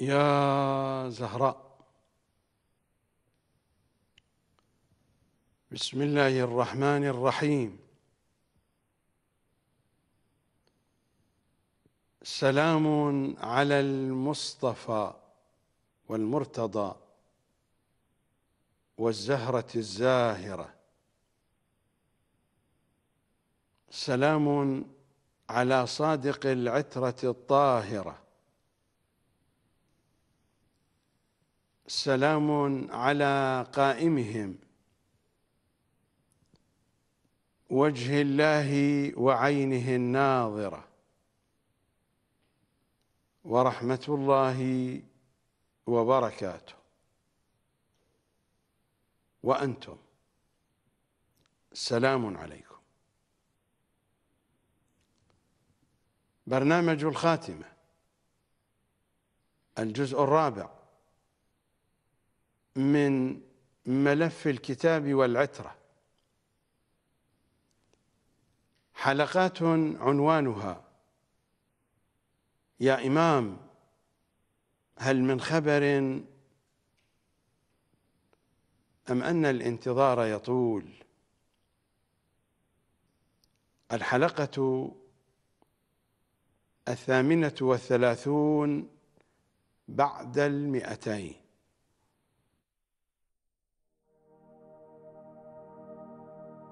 يا زهراء بسم الله الرحمن الرحيم سلام على المصطفى والمرتضى والزهرة الزاهرة سلام على صادق العترة الطاهره سلام على قائمهم وجه الله وعينه الناظره ورحمه الله وبركاته وانتم سلام عليكم برنامج الخاتمه الجزء الرابع من ملف الكتاب والعترة حلقات عنوانها يا إمام هل من خبر أم أن الانتظار يطول الحلقة الثامنة والثلاثون بعد المئتين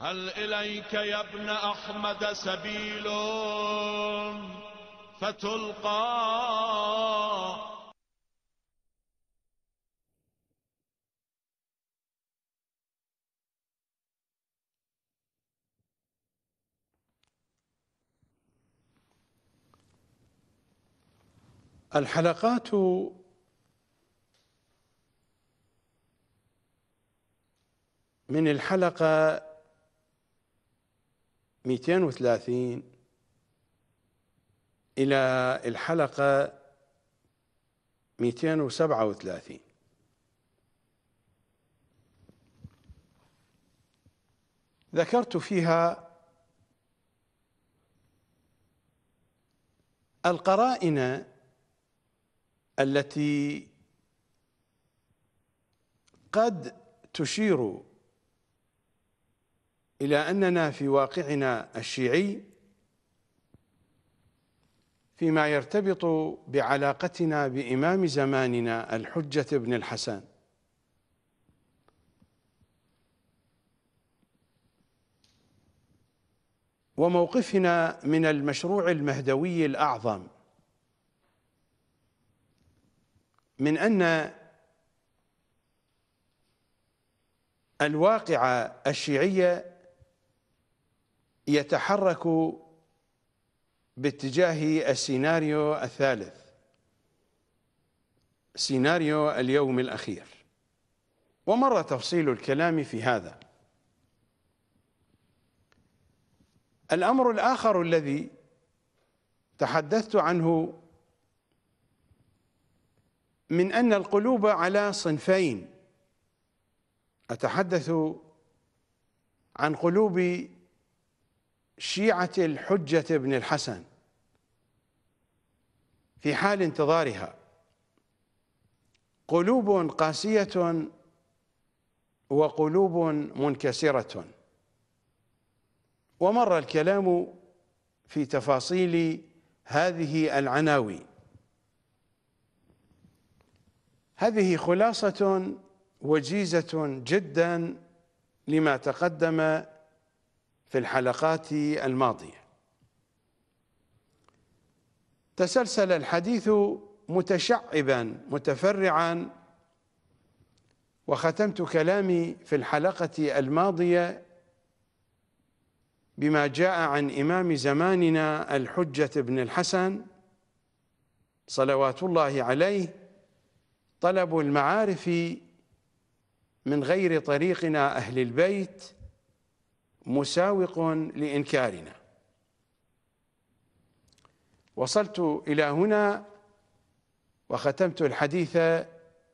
هل إليك يا ابن أحمد سبيل فتلقى الحلقات من الحلقة 230 إلى الحلقة 237 ذكرت فيها القرائن التي قد تشير إلى أننا في واقعنا الشيعي فيما يرتبط بعلاقتنا بإمام زماننا الحجة بن الحسن وموقفنا من المشروع المهدوي الأعظم من أن الواقعة الشيعية يتحرك باتجاه السيناريو الثالث سيناريو اليوم الأخير ومر تفصيل الكلام في هذا الأمر الآخر الذي تحدثت عنه من أن القلوب على صنفين أتحدث عن قلوب شيعة الحجة بن الحسن في حال انتظارها قلوب قاسية وقلوب منكسرة ومر الكلام في تفاصيل هذه العناوين هذه خلاصة وجيزة جدا لما تقدم في الحلقات الماضية تسلسل الحديث متشعبا متفرعا وختمت كلامي في الحلقة الماضية بما جاء عن إمام زماننا الحجة بن الحسن صلوات الله عليه طلب المعارف من غير طريقنا أهل البيت مساوق لإنكارنا وصلت إلى هنا وختمت الحديث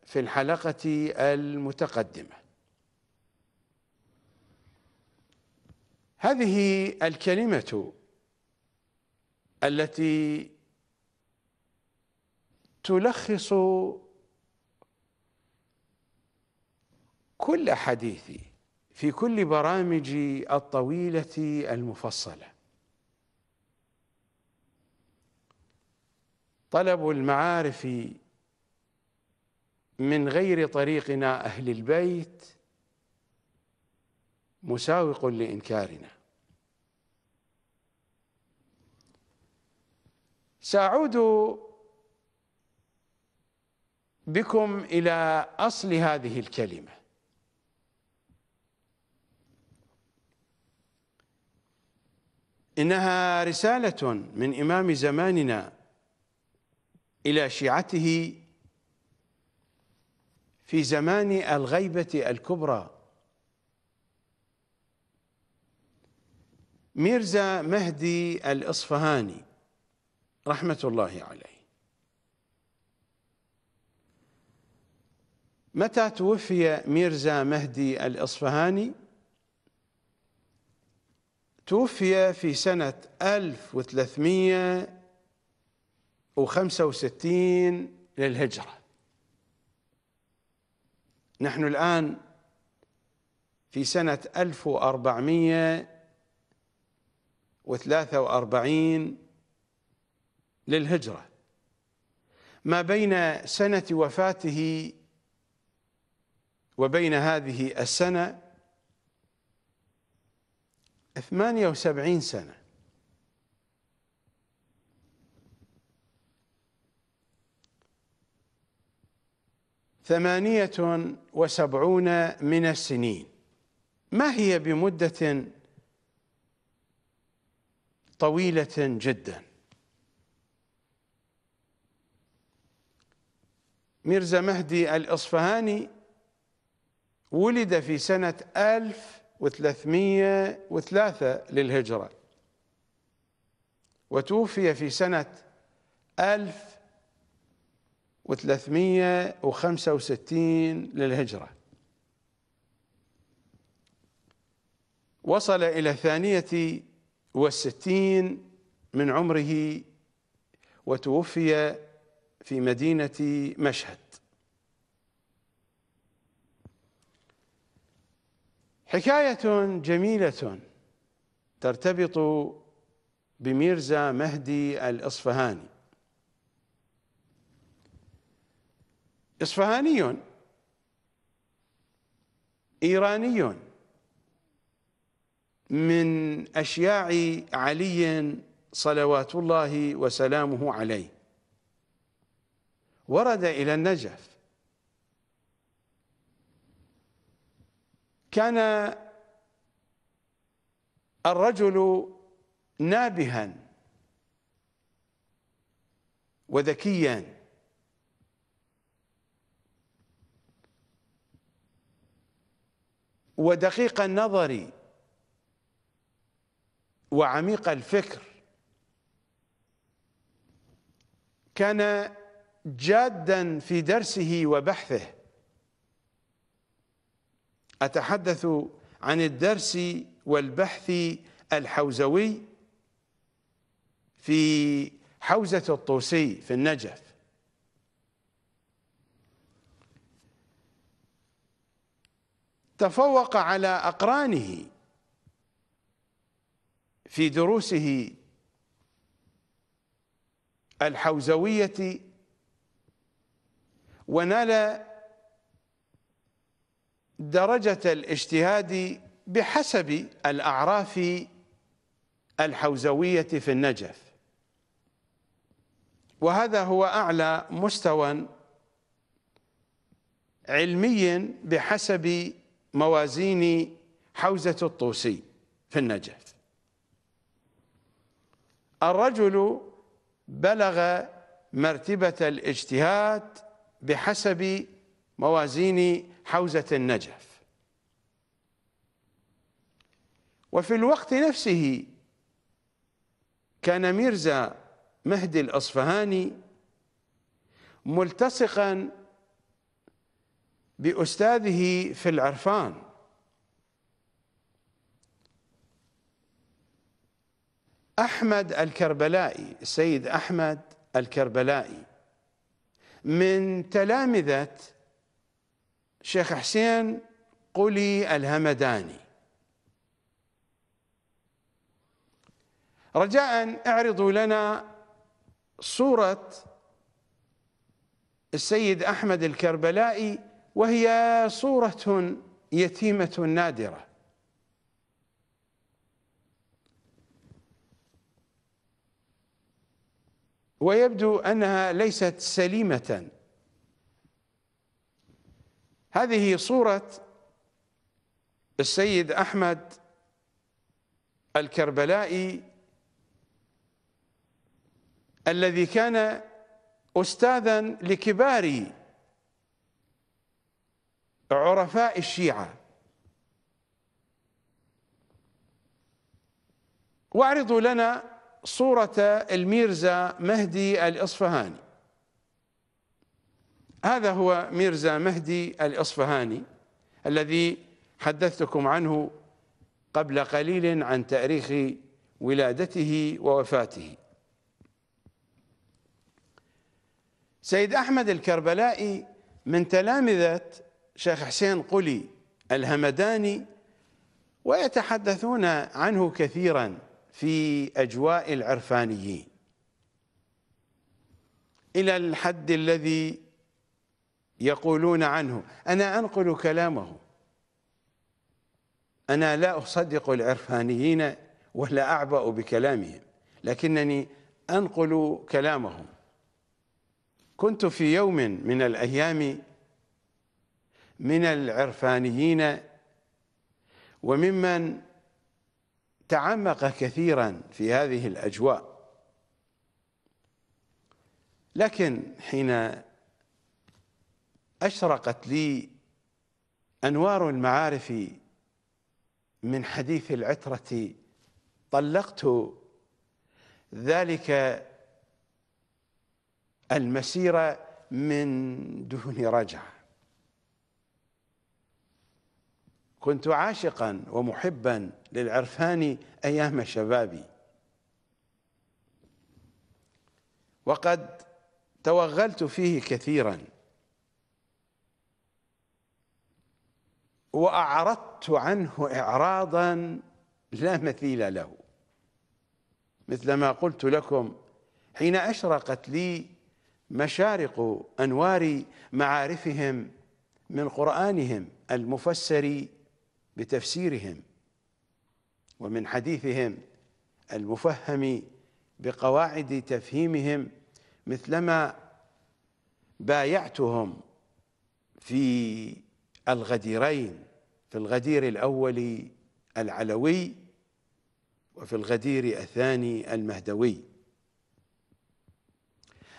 في الحلقة المتقدمة هذه الكلمة التي تلخص كل حديثي في كل برامجي الطويلة المفصلة طلب المعارف من غير طريقنا أهل البيت مساوق لإنكارنا سأعود بكم إلى أصل هذه الكلمة إنها رسالة من إمام زماننا إلى شيعته في زمان الغيبة الكبرى ميرزا مهدي الإصفهاني رحمة الله عليه متى توفي ميرزا مهدي الإصفهاني؟ توفي في سنة 1365 للهجرة نحن الآن في سنة 1443 للهجرة ما بين سنة وفاته وبين هذه السنة ثمانية وسبعين سنة ثمانية وسبعون من السنين ما هي بمدة طويلة جدا ميرزا مهدي الإصفهاني ولد في سنة 1000 وثلاثمية وثلاثة للهجرة وتوفي في سنة ألف وثلاثمية وخمسة وستين للهجرة وصل إلى الثانية والستين من عمره وتوفي في مدينة مشهد حكاية جميلة ترتبط بميرزا مهدي الإصفهاني إصفهاني إيراني من أشياع علي صلوات الله وسلامه عليه ورد إلى النجف كان الرجل نابها وذكيا ودقيق النظر وعميق الفكر كان جادا في درسه وبحثه أتحدث عن الدرس والبحث الحوزوي في حوزة الطوسي في النجف تفوق على أقرانه في دروسه الحوزوية ونال درجة الاجتهاد بحسب الأعراف الحوزوية في النجف وهذا هو أعلى مستوى علمي بحسب موازين حوزة الطوسي في النجف الرجل بلغ مرتبة الاجتهاد بحسب موازين حوزة النجف وفي الوقت نفسه كان ميرزا مهدي الأصفهاني ملتصقا بأستاذه في العرفان أحمد الكربلائي السيد أحمد الكربلائي من تلامذة شيخ حسين قلي الهمداني رجاء اعرضوا لنا صورة السيد أحمد الكربلائي وهي صورة يتيمة نادرة ويبدو أنها ليست سليمة هذه صورة السيد أحمد الكربلائي الذي كان أستاذا لكبار عرفاء الشيعة واعرضوا لنا صورة الميرزا مهدي الإصفهاني هذا هو ميرزا مهدي الإصفهاني الذي حدثتكم عنه قبل قليل عن تاريخ ولادته ووفاته سيد أحمد الكربلائي من تلامذة شيخ حسين قلي الهمداني ويتحدثون عنه كثيرا في أجواء العرفانيين إلى الحد الذي يقولون عنه أنا أنقل كلامه أنا لا أصدق العرفانيين ولا أعبأ بكلامهم لكنني أنقل كلامهم كنت في يوم من الأيام من العرفانيين وممن تعمق كثيرا في هذه الأجواء لكن حين أشرقت لي أنوار المعارف من حديث العترة طلقت ذلك المسير من دون رجع كنت عاشقا ومحبا للعرفان أيام شبابي وقد توغلت فيه كثيراً واعرضت عنه اعراضا لا مثيل له مثل ما قلت لكم حين اشرقت لي مشارق انوار معارفهم من قرانهم المفسر بتفسيرهم ومن حديثهم المفهم بقواعد تفهيمهم مثلما بايعتهم في الغديرين في الغدير الأول العلوي وفي الغدير الثاني المهدوي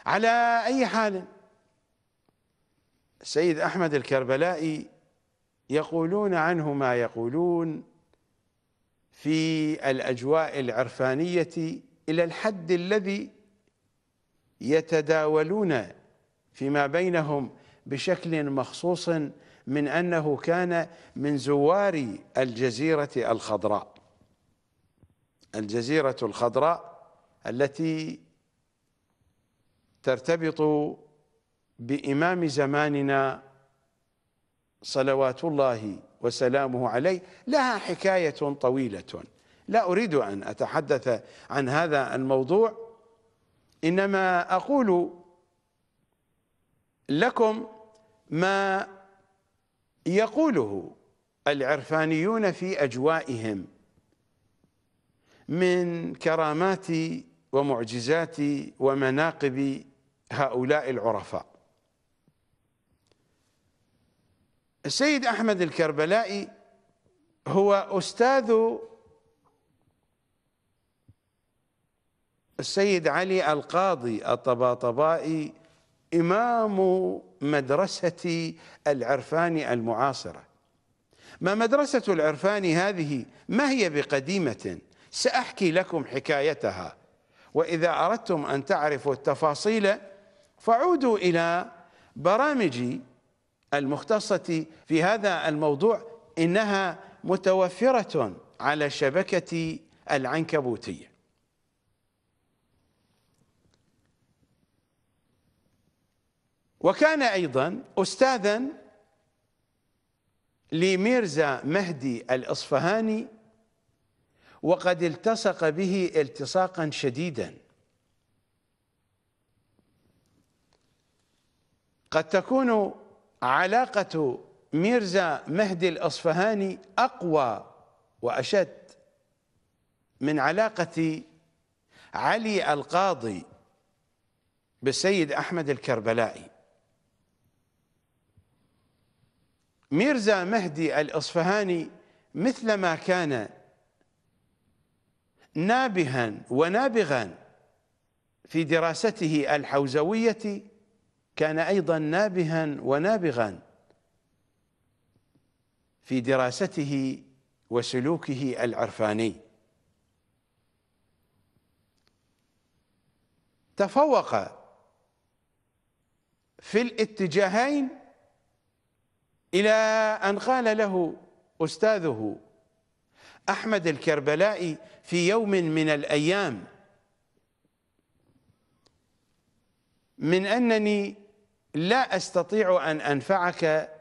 على أي حال السيد أحمد الكربلائي يقولون عنه ما يقولون في الأجواء العرفانية إلى الحد الذي يتداولون فيما بينهم بشكل مخصوص من أنه كان من زوار الجزيرة الخضراء الجزيرة الخضراء التي ترتبط بإمام زماننا صلوات الله وسلامه عليه لها حكاية طويلة لا أريد أن أتحدث عن هذا الموضوع إنما أقول لكم ما يقوله العرفانيون في أجوائهم من كرامات ومعجزات ومناقب هؤلاء العرفاء السيد أحمد الكربلائي هو أستاذ السيد علي القاضي الطباطبائي إمام مدرسة العرفان المعاصرة ما مدرسة العرفان هذه ما هي بقديمة سأحكي لكم حكايتها وإذا أردتم أن تعرفوا التفاصيل فعودوا إلى برامجي المختصة في هذا الموضوع إنها متوفرة على شبكة العنكبوتيه وكان أيضا أستاذا لميرزا مهدي الأصفهاني وقد التصق به التصاقا شديدا قد تكون علاقة ميرزا مهدي الأصفهاني أقوى وأشد من علاقة علي القاضي بالسيد أحمد الكربلائي ميرزا مهدي الإصفهاني مثلما كان نابها ونابغا في دراسته الحوزوية كان أيضا نابها ونابغا في دراسته وسلوكه العرفاني تفوق في الاتجاهين إلى أن قال له أستاذه أحمد الكربلائي في يوم من الأيام من أنني لا أستطيع أن أنفعك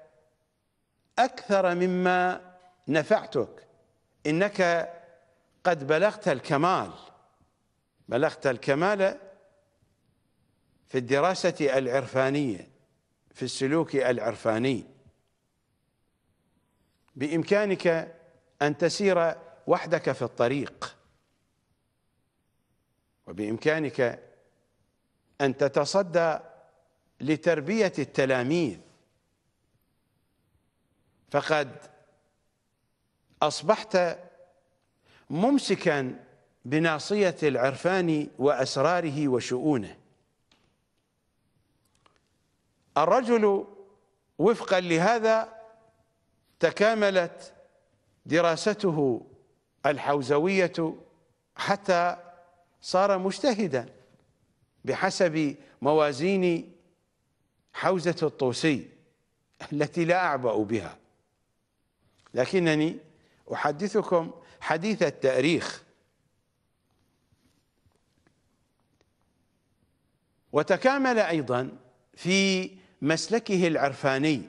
أكثر مما نفعتك إنك قد بلغت الكمال بلغت الكمال في الدراسة العرفانية في السلوك العرفاني بإمكانك أن تسير وحدك في الطريق وبإمكانك أن تتصدى لتربية التلاميذ فقد أصبحت ممسكا بناصية العرفان وأسراره وشؤونه الرجل وفقا لهذا تكاملت دراسته الحوزوية حتى صار مجتهدا بحسب موازين حوزة الطوسي التي لا أعبأ بها لكنني أحدثكم حديث التأريخ وتكامل أيضا في مسلكه العرفاني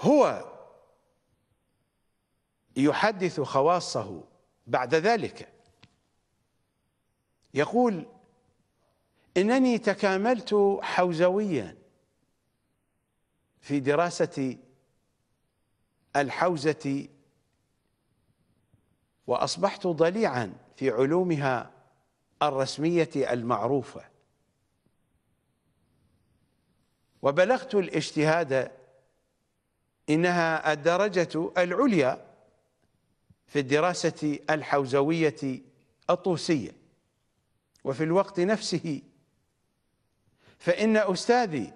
هو يحدث خواصه بعد ذلك يقول انني تكاملت حوزويا في دراسه الحوزه واصبحت ضليعا في علومها الرسميه المعروفه وبلغت الاجتهاد إنها الدرجة العليا في الدراسة الحوزوية الطوسية وفي الوقت نفسه فإن أستاذي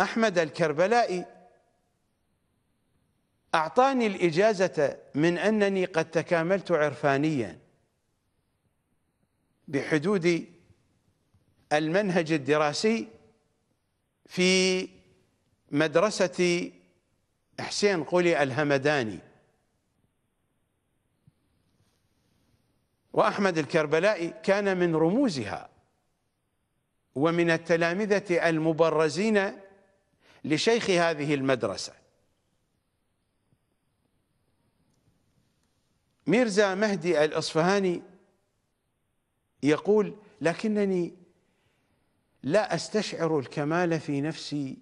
أحمد الكربلائي أعطاني الإجازة من أنني قد تكاملت عرفانيا بحدود المنهج الدراسي في مدرسة حسين قولي الهمداني وأحمد الكربلائي كان من رموزها ومن التلامذة المبرزين لشيخ هذه المدرسة ميرزا مهدي الأصفهاني يقول لكنني لا أستشعر الكمال في نفسي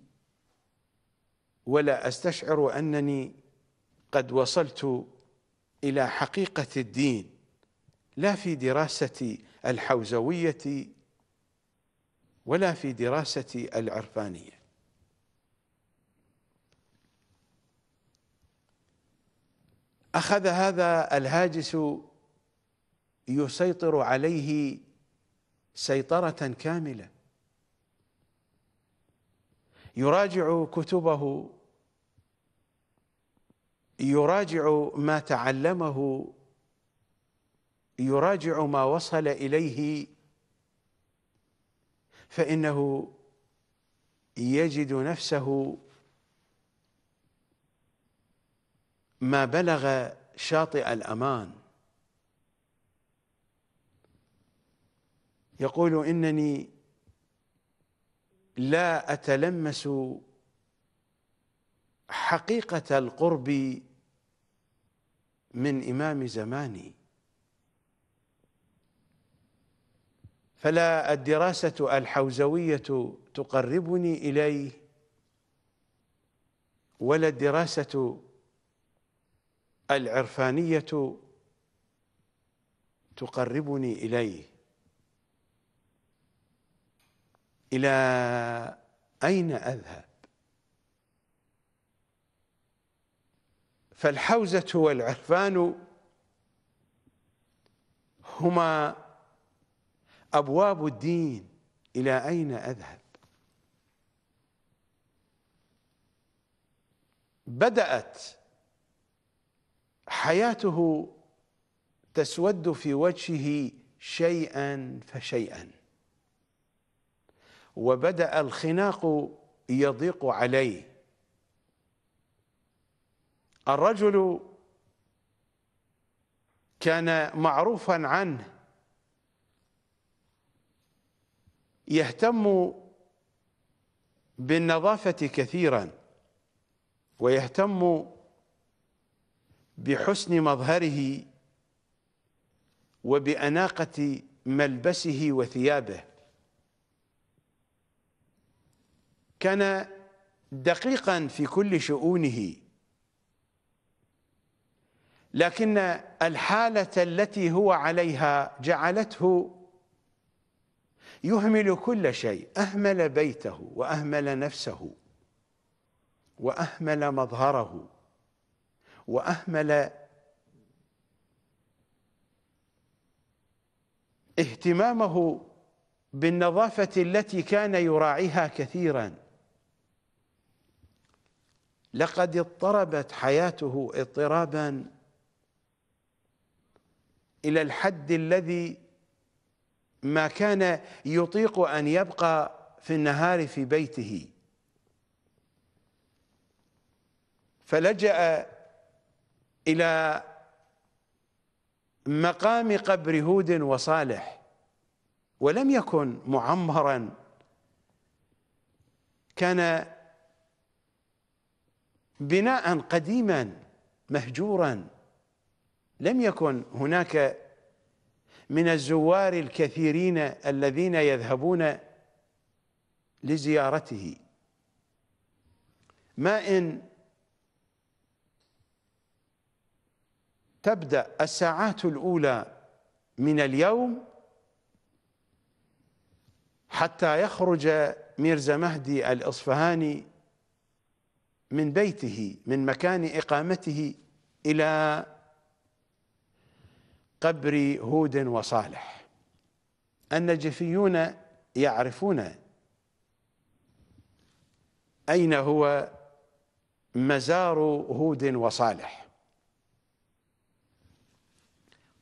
ولا أستشعر أنني قد وصلت إلى حقيقة الدين لا في دراسة الحوزوية ولا في دراسة العرفانية أخذ هذا الهاجس يسيطر عليه سيطرة كاملة يراجع كتبه يراجع ما تعلمه يراجع ما وصل اليه فانه يجد نفسه ما بلغ شاطئ الامان يقول انني لا اتلمس حقيقه القرب من إمام زماني فلا الدراسة الحوزوية تقربني إليه ولا الدراسة العرفانية تقربني إليه إلى أين أذهب فالحوزة والعرفان هما أبواب الدين إلى أين أذهب بدأت حياته تسود في وجهه شيئا فشيئا وبدأ الخناق يضيق عليه الرجل كان معروفا عنه يهتم بالنظافة كثيرا ويهتم بحسن مظهره وبأناقة ملبسه وثيابه كان دقيقا في كل شؤونه لكن الحالة التي هو عليها جعلته يهمل كل شيء أهمل بيته وأهمل نفسه وأهمل مظهره وأهمل اهتمامه بالنظافة التي كان يراعيها كثيرا لقد اضطربت حياته اضطرابا إلى الحد الذي ما كان يطيق أن يبقى في النهار في بيته فلجأ إلى مقام قبر هود وصالح ولم يكن معمرا كان بناء قديما مهجورا لم يكن هناك من الزوار الكثيرين الذين يذهبون لزيارته ما إن تبدأ الساعات الأولى من اليوم حتى يخرج ميرزا مهدي الإصفهاني من بيته من مكان إقامته إلى قبر هود وصالح النجفيون يعرفون أين هو مزار هود وصالح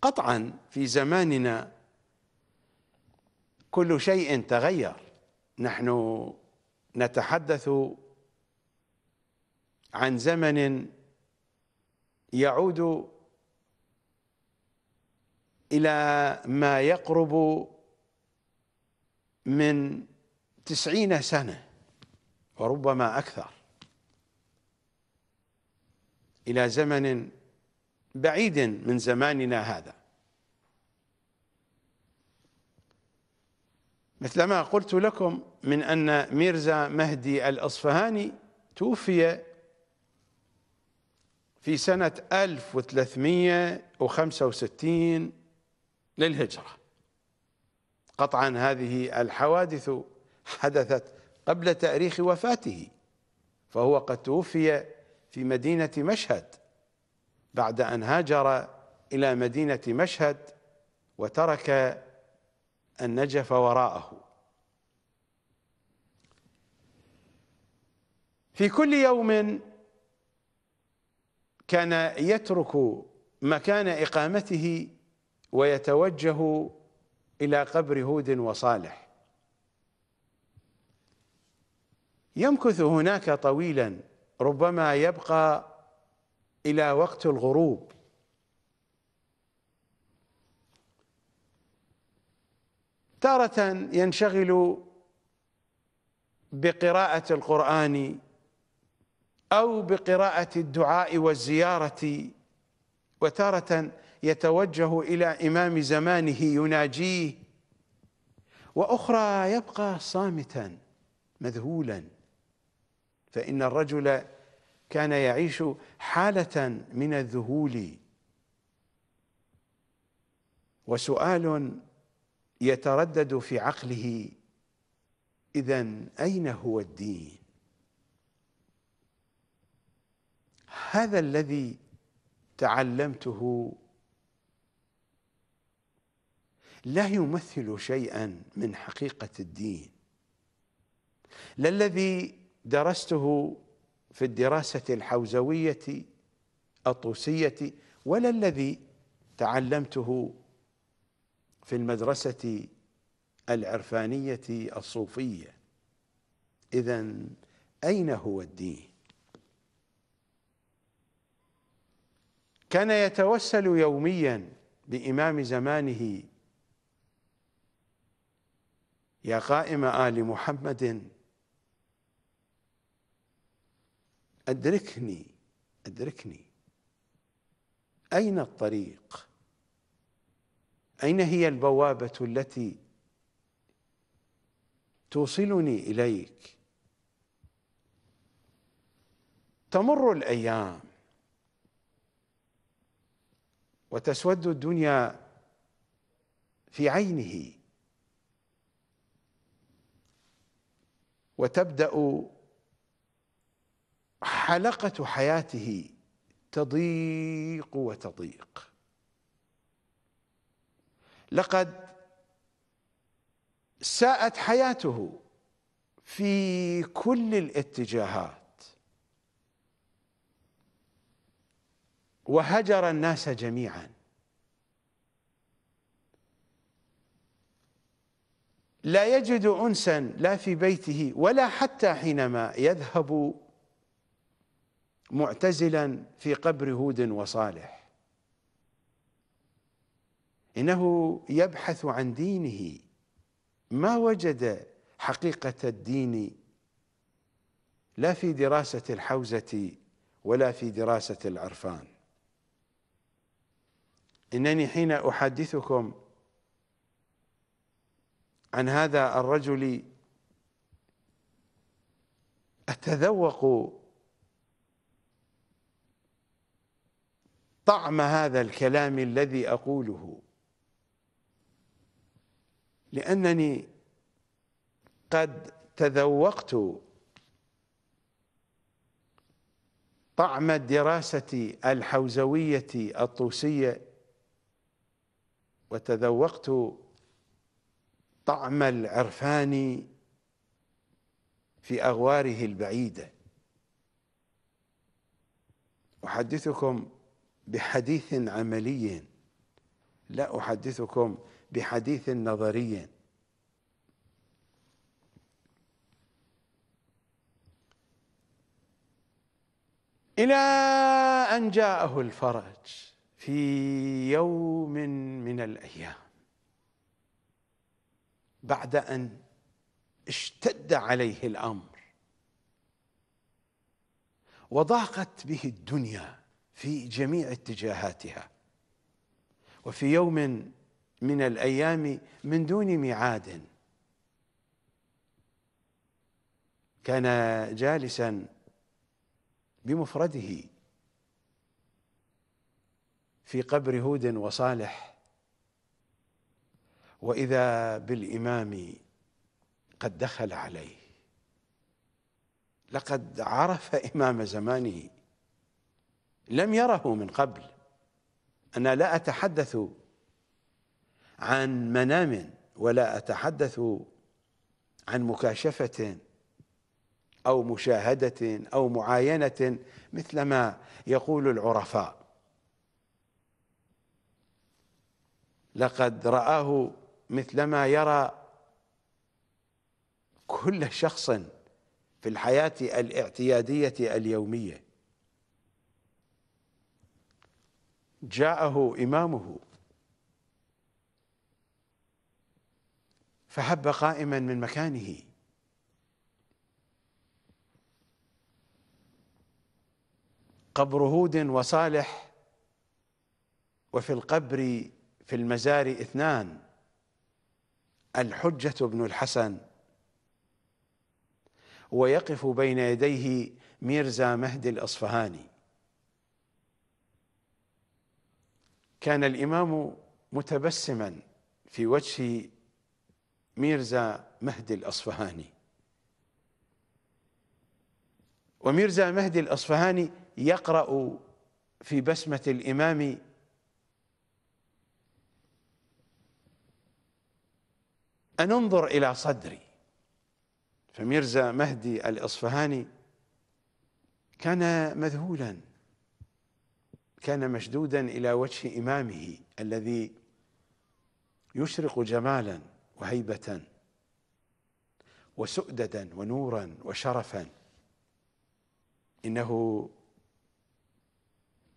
قطعا في زماننا كل شيء تغير نحن نتحدث عن زمن يعود إلى ما يقرب من تسعين سنة وربما أكثر إلى زمن بعيد من زماننا هذا مثل ما قلت لكم من أن ميرزا مهدي الأصفهاني توفي في سنة 1365 للهجرة قطعا هذه الحوادث حدثت قبل تاريخ وفاته فهو قد توفي في مدينة مشهد بعد أن هاجر إلى مدينة مشهد وترك النجف وراءه في كل يوم كان يترك مكان إقامته ويتوجه إلى قبر هود وصالح يمكث هناك طويلا ربما يبقى إلى وقت الغروب تارة ينشغل بقراءة القرآن أو بقراءة الدعاء والزيارة وتارة يتوجه إلى إمام زمانه يناجيه وأخرى يبقى صامتا مذهولا فإن الرجل كان يعيش حالة من الذهول وسؤال يتردد في عقله إذا أين هو الدين هذا الذي تعلمته لا يمثل شيئا من حقيقة الدين لا الذي درسته في الدراسة الحوزوية الطوسية ولا الذي تعلمته في المدرسة العرفانية الصوفية إذا أين هو الدين؟ كان يتوسل يوميا بإمام زمانه يا قائم آل محمد أدركني أدركني أين الطريق أين هي البوابة التي توصلني إليك تمر الأيام وتسود الدنيا في عينه وتبدا حلقه حياته تضيق وتضيق لقد ساءت حياته في كل الاتجاهات وهجر الناس جميعا لا يجد أنسا لا في بيته ولا حتى حينما يذهب معتزلا في قبر هود وصالح إنه يبحث عن دينه ما وجد حقيقة الدين لا في دراسة الحوزة ولا في دراسة العرفان إنني حين أحدثكم عن هذا الرجل أتذوق طعم هذا الكلام الذي أقوله لأنني قد تذوقت طعم الدراسة الحوزوية الطوسية وتذوقت طعم العرفان في اغواره البعيده احدثكم بحديث عملي لا احدثكم بحديث نظري الى ان جاءه الفرج في يوم من الايام بعد ان اشتد عليه الامر وضاقت به الدنيا في جميع اتجاهاتها وفي يوم من الايام من دون ميعاد كان جالسا بمفرده في قبر هود وصالح واذا بالامام قد دخل عليه لقد عرف امام زمانه لم يره من قبل انا لا اتحدث عن منام ولا اتحدث عن مكاشفه او مشاهده او معاينه مثل ما يقول العرفاء لقد راه مثلما يرى كل شخص في الحياة الاعتيادية اليومية جاءه إمامه فهب قائما من مكانه قبر هود وصالح وفي القبر في المزار اثنان الحجة بن الحسن ويقف بين يديه ميرزا مهدي الأصفهاني كان الإمام متبسما في وجه ميرزا مهدي الأصفهاني وميرزا مهدي الأصفهاني يقرأ في بسمة الإمام أن انظر إلى صدري فميرزا مهدي الإصفهاني كان مذهولا كان مشدودا إلى وجه إمامه الذي يشرق جمالا وهيبة وسؤددا ونورا وشرفا إنه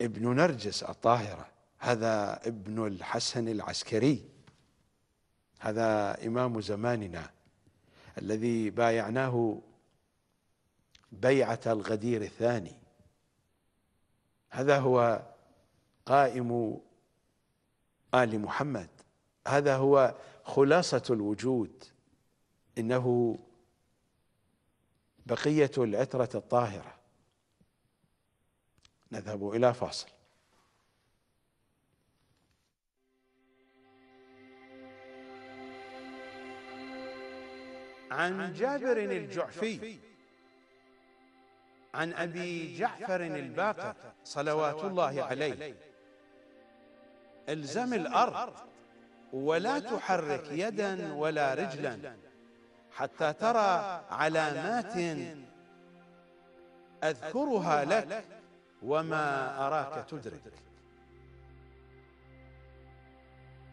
ابن نرجس الطاهرة هذا ابن الحسن العسكري هذا إمام زماننا الذي بايعناه بيعة الغدير الثاني هذا هو قائم آل محمد هذا هو خلاصة الوجود إنه بقية العترة الطاهرة نذهب إلى فاصل عن جابر الجعفي عن أبي جعفر الباقر صلوات الله عليه الزم الأرض ولا تحرك يدا ولا رجلا حتى ترى علامات أذكرها لك وما أراك تدرك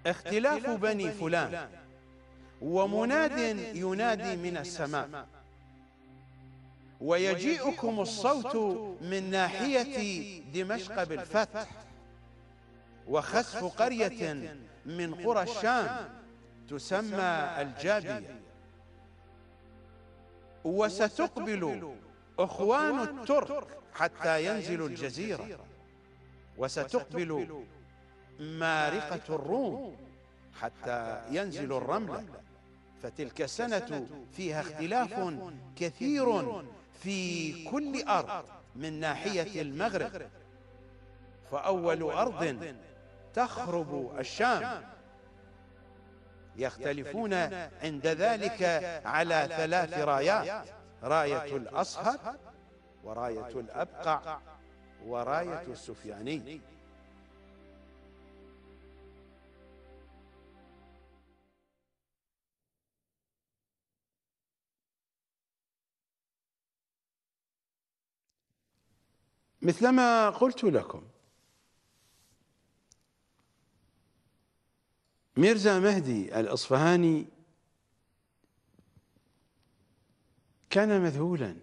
اختلاف بني فلان ومناد ينادي من السماء ويجيئكم الصوت من ناحية دمشق بالفتح وخسف قرية من قرى الشام تسمى الجابية وستقبل أخوان الترك حتى ينزلوا الجزيرة وستقبل مارقة الروم حتى ينزلوا الرملة فتلك السنة فيها اختلاف كثير في كل أرض من ناحية المغرب فأول أرض تخرب الشام يختلفون عند ذلك على ثلاث رايات راية الأصهر وراية الأبقع وراية السفياني مثلما قلت لكم ميرزا مهدي الأصفهاني كان مذهولا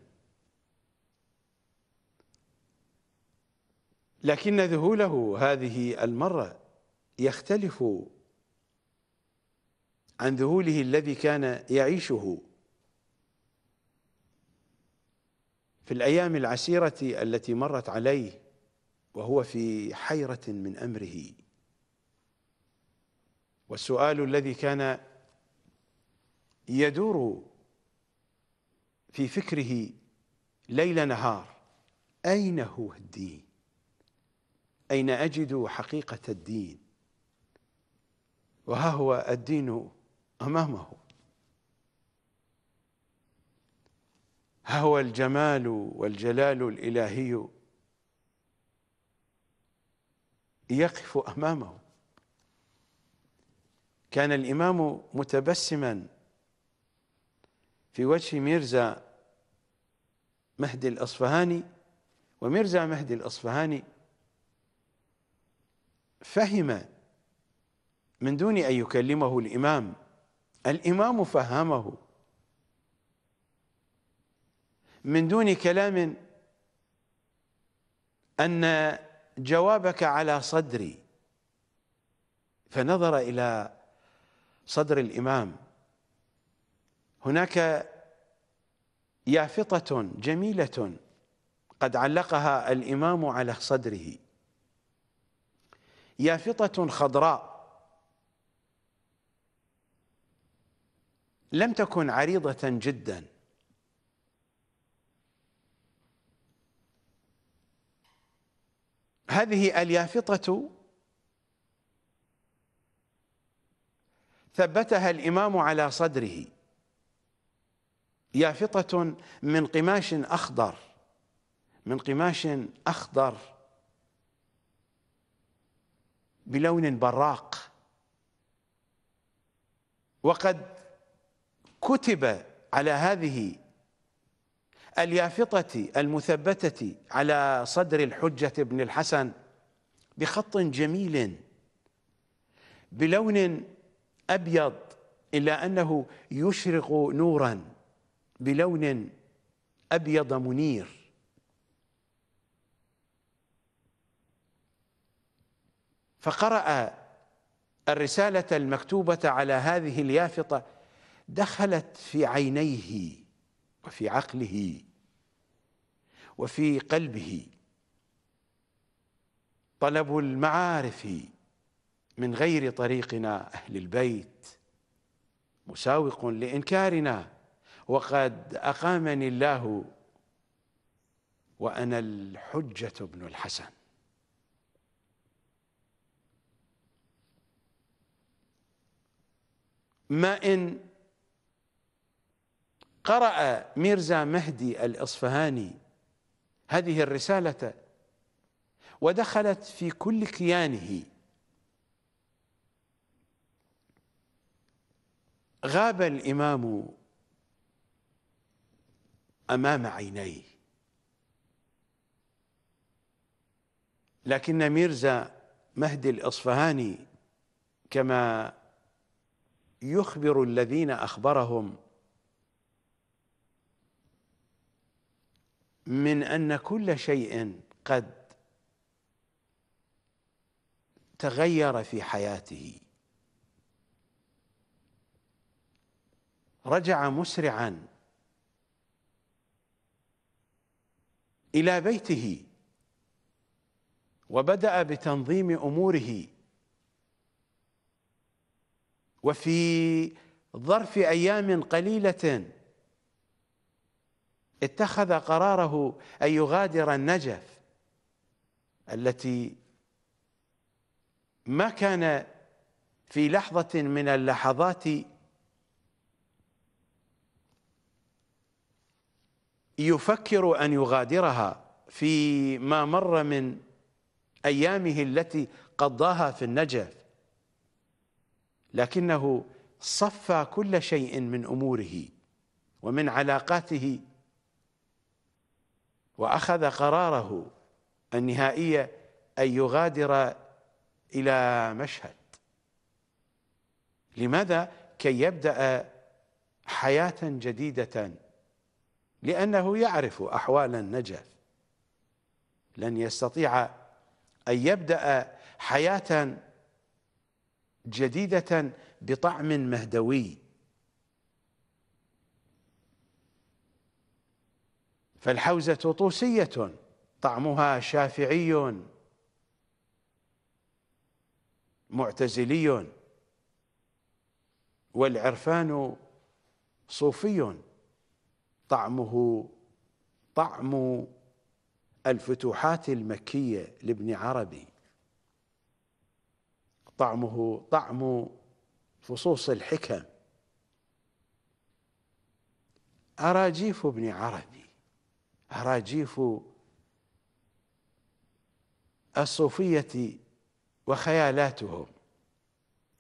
لكن ذهوله هذه المرة يختلف عن ذهوله الذي كان يعيشه في الأيام العسيرة التي مرت عليه وهو في حيرة من أمره والسؤال الذي كان يدور في فكره ليل نهار أين هو الدين أين أجد حقيقة الدين وها هو الدين أمامه ها هو الجمال والجلال الالهي يقف امامه كان الامام متبسما في وجه ميرزا مهدي الاصفهاني وميرزا مهدي الاصفهاني فهم من دون ان يكلمه الامام الامام فهمه من دون كلام أن جوابك على صدري فنظر إلى صدر الإمام هناك يافطة جميلة قد علقها الإمام على صدره يافطة خضراء لم تكن عريضة جداً هذه اليافطة ثبتها الإمام على صدره يافطة من قماش أخضر من قماش أخضر بلون براق وقد كتب على هذه اليافطة المثبتة على صدر الحجة بن الحسن بخط جميل بلون أبيض إلا أنه يشرق نورا بلون أبيض منير فقرأ الرسالة المكتوبة على هذه اليافطة دخلت في عينيه وفي عقله وفي قلبه طلب المعارف من غير طريقنا أهل البيت مساوق لإنكارنا وقد أقامني الله وأنا الحجة بن الحسن ما إن قرأ ميرزا مهدي الإصفهاني هذه الرسالة ودخلت في كل كيانه غاب الإمام أمام عينيه لكن ميرزا مهدي الإصفهاني كما يخبر الذين أخبرهم من أن كل شيء قد تغير في حياته رجع مسرعا إلى بيته وبدأ بتنظيم أموره وفي ظرف أيام قليلة اتخذ قراره أن يغادر النجف التي ما كان في لحظة من اللحظات يفكر أن يغادرها في ما مر من أيامه التي قضاها في النجف لكنه صفى كل شيء من أموره ومن علاقاته وأخذ قراره النهائي أن يغادر إلى مشهد لماذا؟ كي يبدأ حياة جديدة لأنه يعرف أحوال النجف لن يستطيع أن يبدأ حياة جديدة بطعم مهدوي فالحوزة طوسية طعمها شافعي معتزلي والعرفان صوفي طعمه طعم الفتوحات المكية لابن عربي طعمه طعم فصوص الحكم أراجيف ابن عربي هراجيف الصوفية وخيالاتهم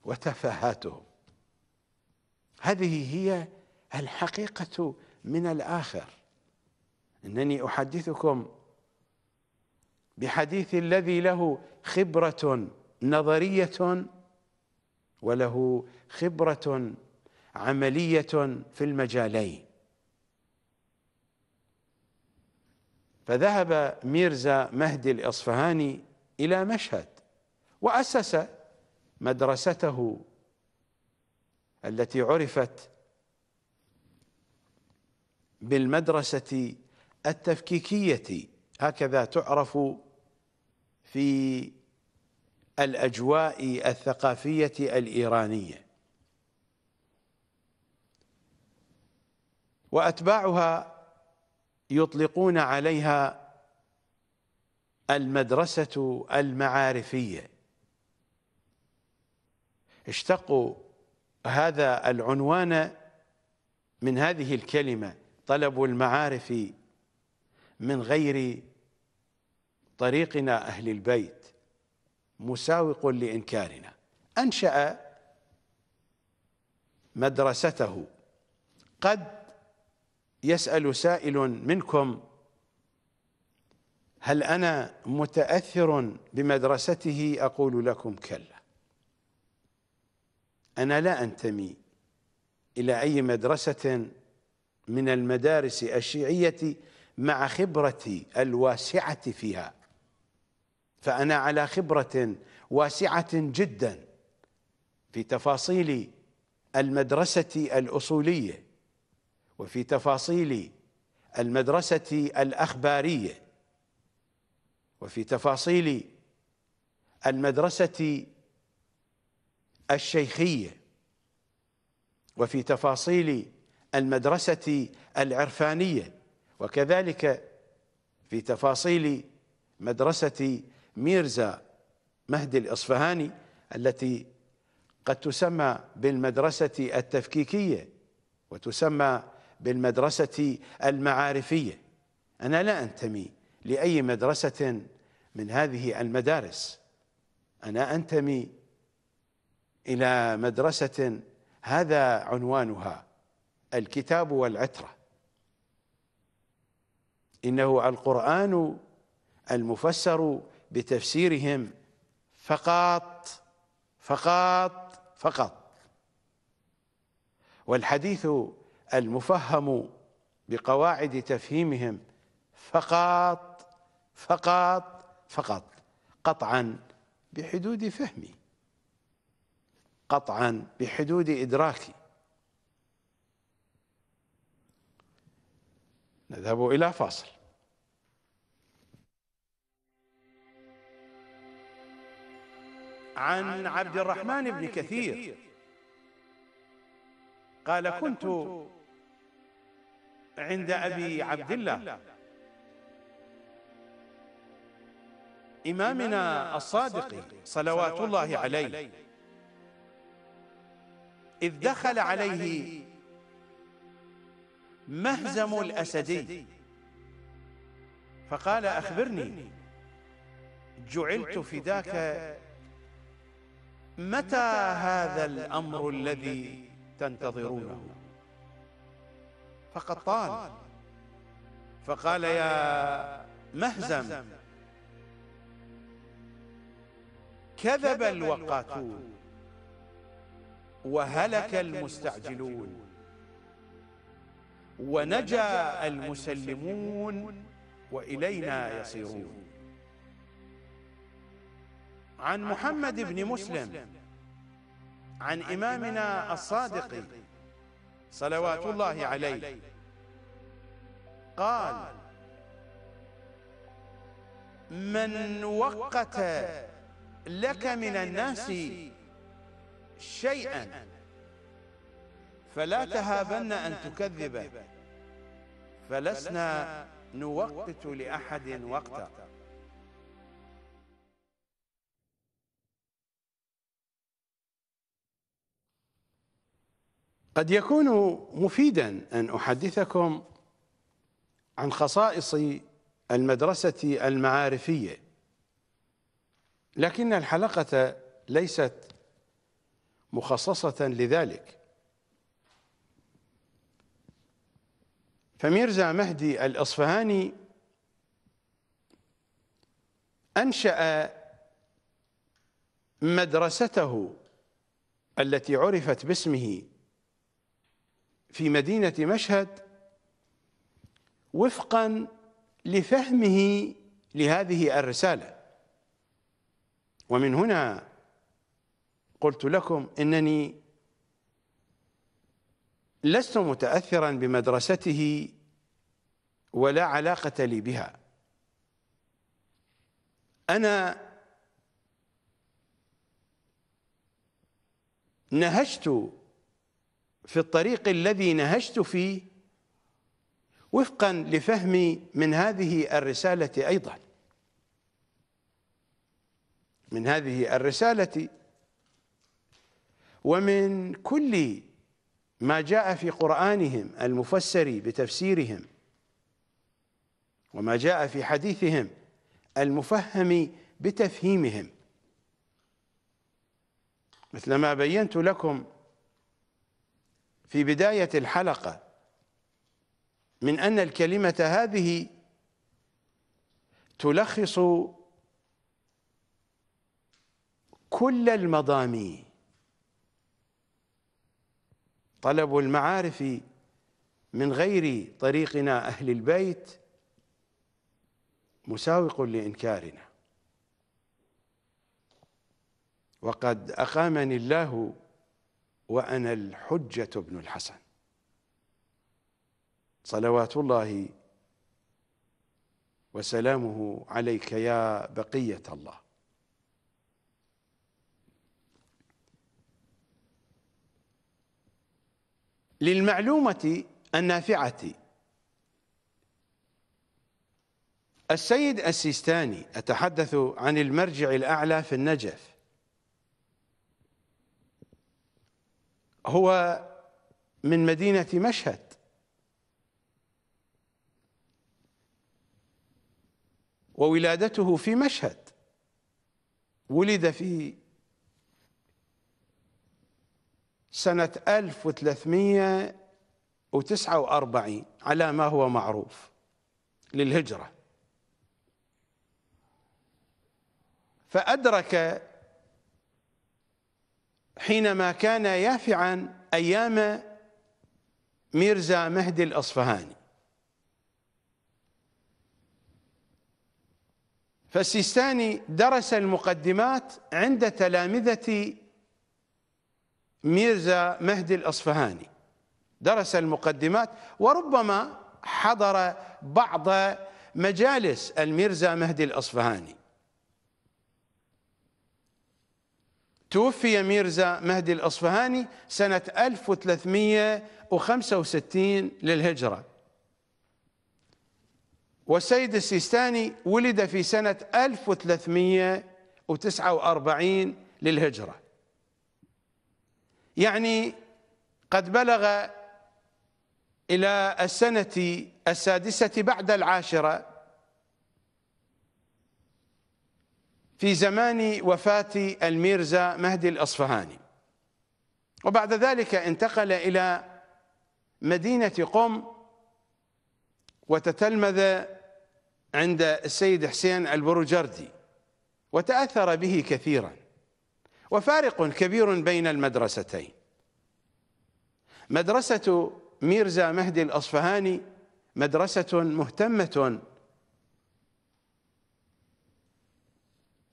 وتفاهاتهم هذه هي الحقيقة من الآخر إنني أحدثكم بحديث الذي له خبرة نظرية وله خبرة عملية في المجالين فذهب ميرزا مهدي الإصفهاني إلى مشهد وأسس مدرسته التي عرفت بالمدرسة التفكيكية هكذا تعرف في الأجواء الثقافية الإيرانية وأتباعها يطلقون عليها المدرسة المعارفية اشتقوا هذا العنوان من هذه الكلمة طلب المعارف من غير طريقنا أهل البيت مساوق لإنكارنا أنشأ مدرسته قد يسأل سائل منكم هل أنا متأثر بمدرسته أقول لكم كلا أنا لا أنتمي إلى أي مدرسة من المدارس الشيعية مع خبرتي الواسعة فيها فأنا على خبرة واسعة جدا في تفاصيل المدرسة الأصولية وفي تفاصيل المدرسة الأخبارية وفي تفاصيل المدرسة الشيخية وفي تفاصيل المدرسة العرفانية وكذلك في تفاصيل مدرسة ميرزا مهدي الإصفهاني التي قد تسمى بالمدرسة التفكيكية وتسمى بالمدرسة المعارفية أنا لا أنتمي لأي مدرسة من هذه المدارس أنا أنتمي إلى مدرسة هذا عنوانها الكتاب والعترة إنه القرآن المفسر بتفسيرهم فقط فقط فقط والحديث المفهم بقواعد تفهيمهم فقط فقط فقط قطعا بحدود فهمي قطعا بحدود إدراكي نذهب إلى فاصل عن عبد الرحمن بن كثير قال كنت عند أبي عبد الله إمامنا الصادق صلوات الله عليه إذ دخل عليه مهزم الأسدي فقال أخبرني جعلت فداك متى هذا الأمر الذي تنتظرونه فقد طال فقال يا مهزم كذب الوقاتون وهلك المستعجلون ونجا المسلمون وإلينا يصيرون عن محمد بن مسلم عن إمامنا الصادق صلوات الله عليه قال من وقت لك من الناس شيئا فلا تهابن أن تكذبه فلسنا نوقت لأحد وقتا قد يكون مفيدا أن أحدثكم عن خصائص المدرسة المعارفية لكن الحلقة ليست مخصصة لذلك فميرزا مهدي الأصفهاني أنشأ مدرسته التي عرفت باسمه في مدينة مشهد وفقا لفهمه لهذه الرسالة ومن هنا قلت لكم إنني لست متأثرا بمدرسته ولا علاقة لي بها أنا نهجت في الطريق الذي نهجت فيه وفقا لفهمي من هذه الرسالة أيضا من هذه الرسالة ومن كل ما جاء في قرآنهم المفسر بتفسيرهم وما جاء في حديثهم المفهم بتفهيمهم مثل ما بينت لكم في بداية الحلقة من أن الكلمة هذه تلخص كل المضامين طلب المعارف من غير طريقنا أهل البيت مساوق لإنكارنا وقد أقامني الله وأنا الحجة بن الحسن صلوات الله وسلامه عليك يا بقية الله للمعلومة النافعة السيد السيستاني أتحدث عن المرجع الأعلى في النجف هو من مدينة مشهد وولادته في مشهد ولد في سنة 1349 على ما هو معروف للهجرة فأدرك حينما كان يافعا أيام ميرزا مهدي الأصفهاني فالسيستاني درس المقدمات عند تلامذة ميرزا مهدي الأصفهاني درس المقدمات وربما حضر بعض مجالس الميرزا مهدي الأصفهاني توفي ميرزا مهدي الأصفهاني سنة 1365 للهجرة والسيد السيستاني ولد في سنة 1349 للهجرة يعني قد بلغ إلى السنة السادسة بعد العاشرة في زمان وفاة الميرزا مهدي الأصفهاني وبعد ذلك انتقل إلى مدينة قم وتتلمذ عند السيد حسين البروجردي وتأثر به كثيرا وفارق كبير بين المدرستين مدرسة ميرزا مهدي الأصفهاني مدرسة مهتمة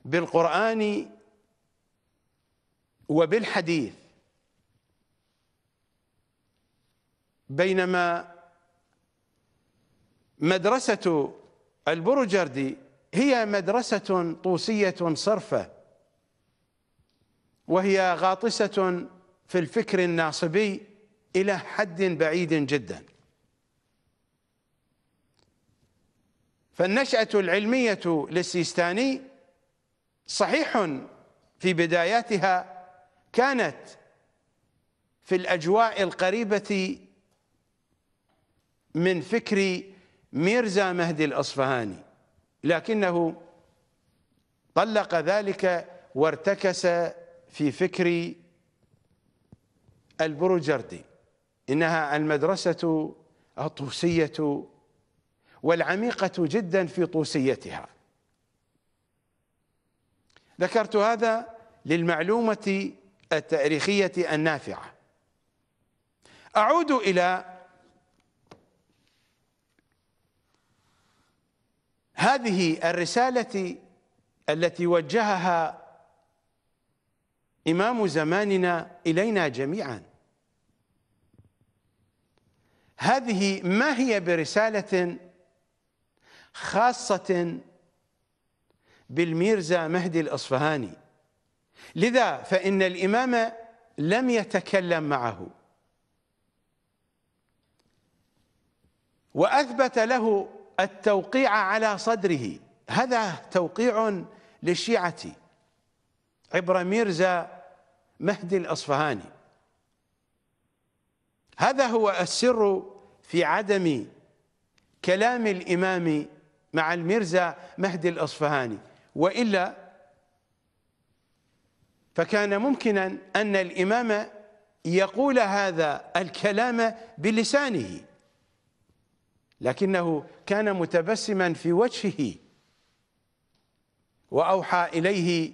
بالقرآن وبالحديث بينما مدرسة البروجردي هي مدرسة طوسية صرفة وهي غاطسة في الفكر الناصبي إلى حد بعيد جدا فالنشأة العلمية للسيستاني صحيح في بداياتها كانت في الاجواء القريبه من فكر ميرزا مهدي الاصفهاني لكنه طلق ذلك وارتكس في فكر البروجردي انها المدرسه الطوسيه والعميقه جدا في طوسيتها ذكرت هذا للمعلومة التاريخية النافعة أعود إلى هذه الرسالة التي وجهها إمام زماننا إلينا جميعا هذه ما هي برسالة خاصة بالميرزا مهدي الأصفهاني لذا فإن الإمام لم يتكلم معه وأثبت له التوقيع على صدره هذا توقيع للشيعة عبر ميرزا مهدي الأصفهاني هذا هو السر في عدم كلام الإمام مع الميرزا مهدي الأصفهاني وإلا فكان ممكنا أن الإمام يقول هذا الكلام بلسانه لكنه كان متبسما في وجهه وأوحى إليه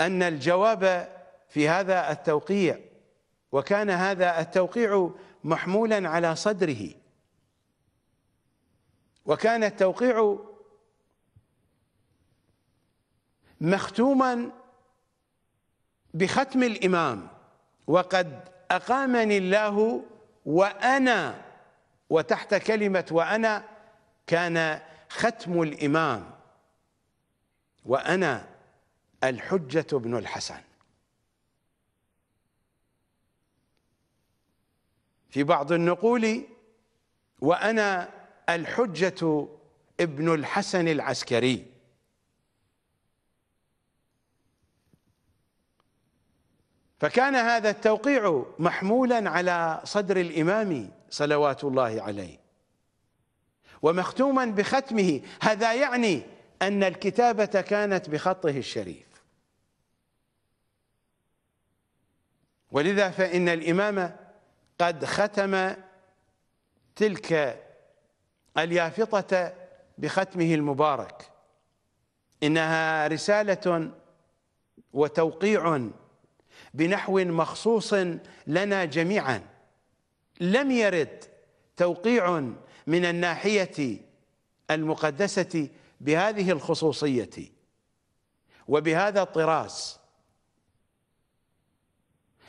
أن الجواب في هذا التوقيع وكان هذا التوقيع محمولا على صدره وكان التوقيع مختوما بختم الإمام وقد أقامني الله وأنا وتحت كلمة وأنا كان ختم الإمام وأنا الحجة بن الحسن في بعض النقول وأنا الحجة ابن الحسن العسكري فكان هذا التوقيع محمولا على صدر الإمام صلوات الله عليه ومختوما بختمه هذا يعني أن الكتابة كانت بخطه الشريف ولذا فإن الإمام قد ختم تلك اليافطة بختمه المبارك إنها رسالة وتوقيع بنحو مخصوص لنا جميعا لم يرد توقيع من الناحية المقدسة بهذه الخصوصية وبهذا الطراز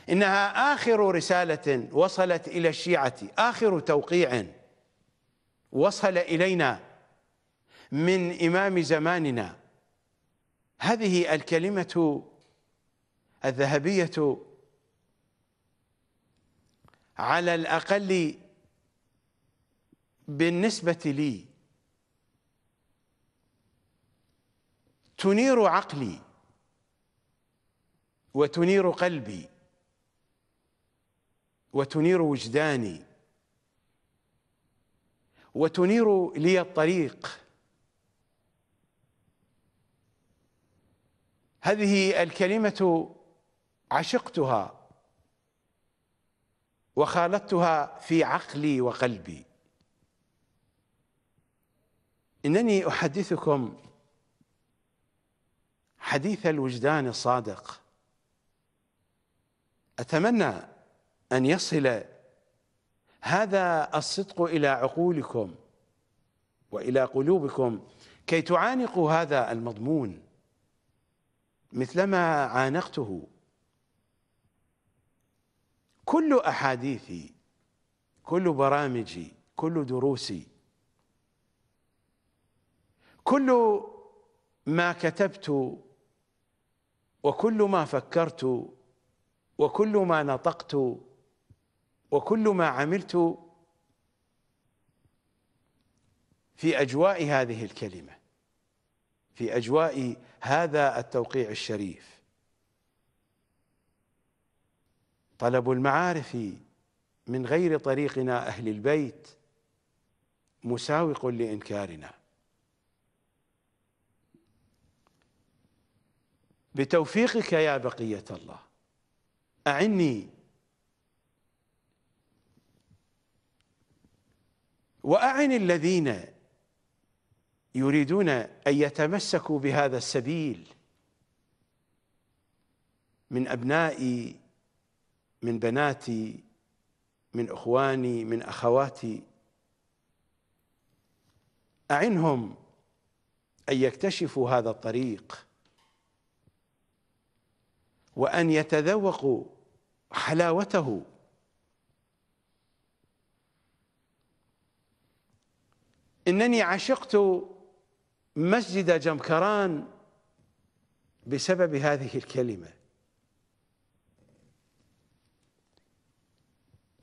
إنها آخر رسالة وصلت إلى الشيعة آخر توقيع وصل إلينا من إمام زماننا هذه الكلمة الذهبية على الأقل بالنسبة لي تنير عقلي وتنير قلبي وتنير وجداني وتنير لي الطريق هذه الكلمة عشقتها وخالطتها في عقلي وقلبي انني احدثكم حديث الوجدان الصادق اتمنى ان يصل هذا الصدق الى عقولكم والى قلوبكم كي تعانقوا هذا المضمون مثلما عانقته كل أحاديثي كل برامجي كل دروسي كل ما كتبت وكل ما فكرت وكل ما نطقت وكل ما عملت في أجواء هذه الكلمة في أجواء هذا التوقيع الشريف طلب المعارف من غير طريقنا أهل البيت مساوق لإنكارنا بتوفيقك يا بقية الله أعني وأعن الذين يريدون أن يتمسكوا بهذا السبيل من أبناء من بناتي من اخواني من اخواتي اعنهم ان يكتشفوا هذا الطريق وان يتذوقوا حلاوته انني عشقت مسجد جمكران بسبب هذه الكلمه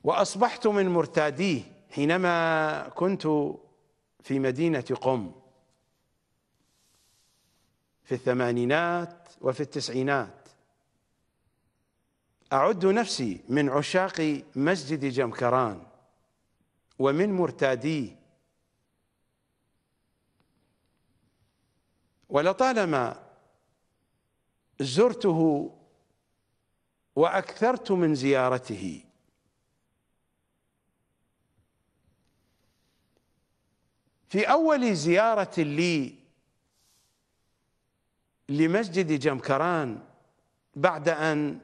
واصبحت من مرتاديه حينما كنت في مدينه قم في الثمانينات وفي التسعينات اعد نفسي من عشاق مسجد جمكران ومن مرتاديه ولطالما زرته واكثرت من زيارته في أول زيارة لي لمسجد جمكران بعد أن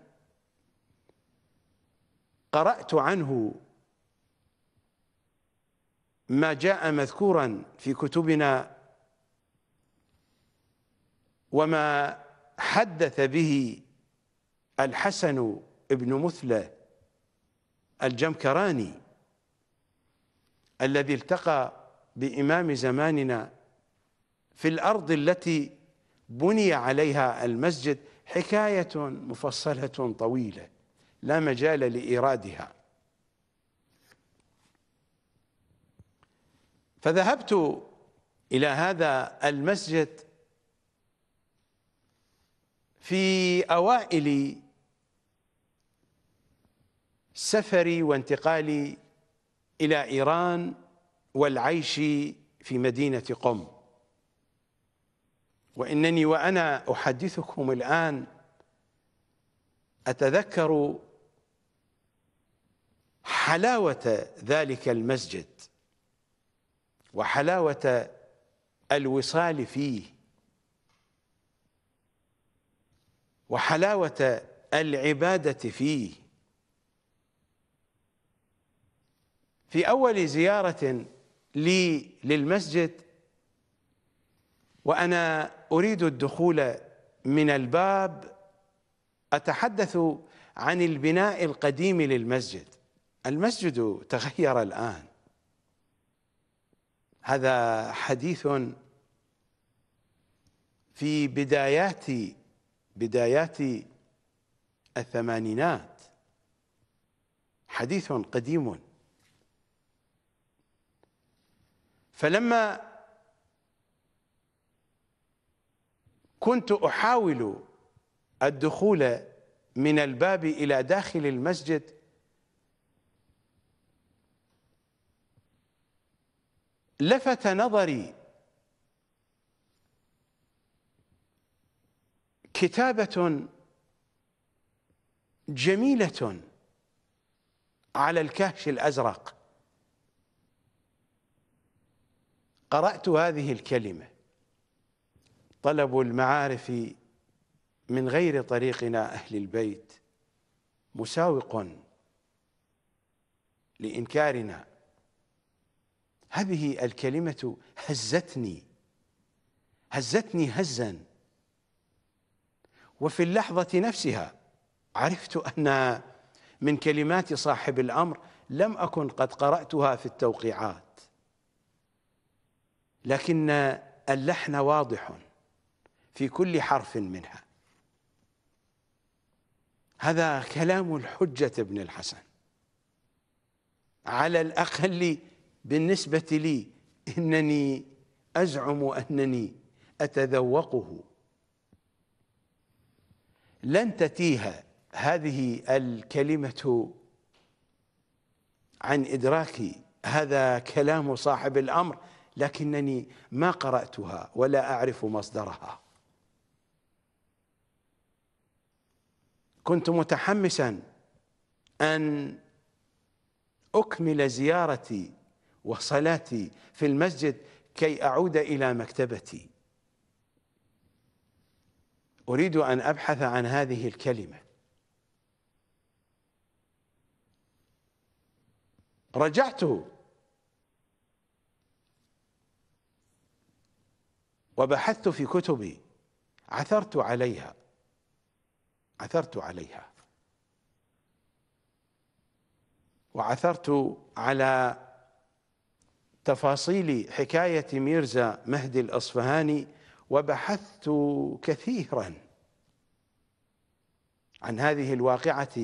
قرأت عنه ما جاء مذكورا في كتبنا وما حدث به الحسن بن مثلى الجمكراني الذي التقى بإمام زماننا في الأرض التي بني عليها المسجد حكاية مفصلة طويلة لا مجال لإيرادها فذهبت إلى هذا المسجد في أوائل سفري وانتقالي إلى إيران والعيش في مدينة قم وإنني وأنا أحدثكم الآن أتذكر حلاوة ذلك المسجد وحلاوة الوصال فيه وحلاوة العبادة فيه في أول زيارة لي للمسجد وانا اريد الدخول من الباب اتحدث عن البناء القديم للمسجد المسجد تغير الان هذا حديث في بدايات بدايات الثمانينات حديث قديم فلما كنت احاول الدخول من الباب الى داخل المسجد لفت نظري كتابه جميله على الكهش الازرق قرأت هذه الكلمة طلب المعارف من غير طريقنا أهل البيت مساوق لإنكارنا هذه الكلمة هزتني هزتني هزا وفي اللحظة نفسها عرفت أنها من كلمات صاحب الأمر لم أكن قد قرأتها في التوقيعات لكن اللحن واضح في كل حرف منها هذا كلام الحجة بن الحسن على الأقل بالنسبة لي إنني أزعم أنني أتذوقه لن تتيه هذه الكلمة عن إدراكي هذا كلام صاحب الأمر لكنني ما قرأتها ولا أعرف مصدرها كنت متحمسا أن أكمل زيارتي وصلاتي في المسجد كي أعود إلى مكتبتي أريد أن أبحث عن هذه الكلمة رجعت وبحثت في كتبي عثرت عليها عثرت عليها وعثرت على تفاصيل حكاية ميرزا مهدي الأصفهاني وبحثت كثيرا عن هذه الواقعة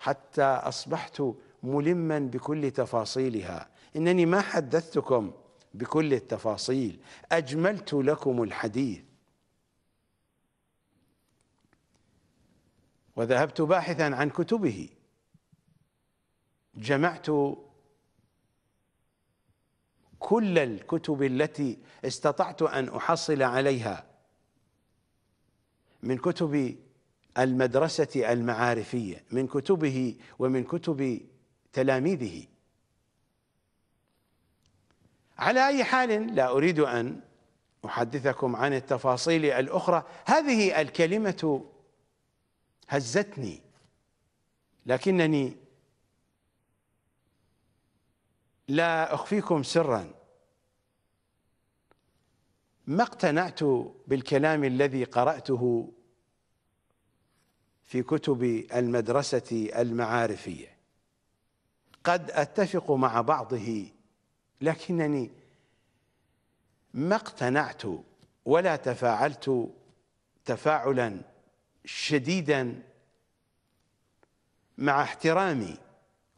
حتى أصبحت ملما بكل تفاصيلها إنني ما حدثتكم بكل التفاصيل أجملت لكم الحديث وذهبت باحثا عن كتبه جمعت كل الكتب التي استطعت أن أحصل عليها من كتب المدرسة المعارفية من كتبه ومن كتب تلاميذه على أي حال لا أريد أن أحدثكم عن التفاصيل الأخرى هذه الكلمة هزتني لكنني لا أخفيكم سرا ما اقتنعت بالكلام الذي قرأته في كتب المدرسة المعارفية قد أتفق مع بعضه لكنني ما اقتنعت ولا تفاعلت تفاعلا شديدا مع احترامي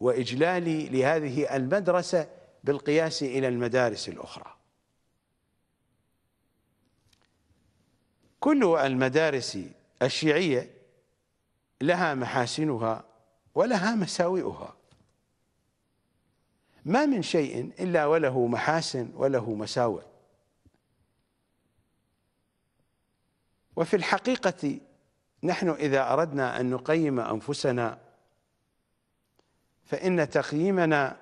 واجلالي لهذه المدرسه بالقياس الى المدارس الاخرى كل المدارس الشيعيه لها محاسنها ولها مساوئها ما من شيء إلا وله محاسن وله مساوئ وفي الحقيقة نحن إذا أردنا أن نقيم أنفسنا فإن تقييمنا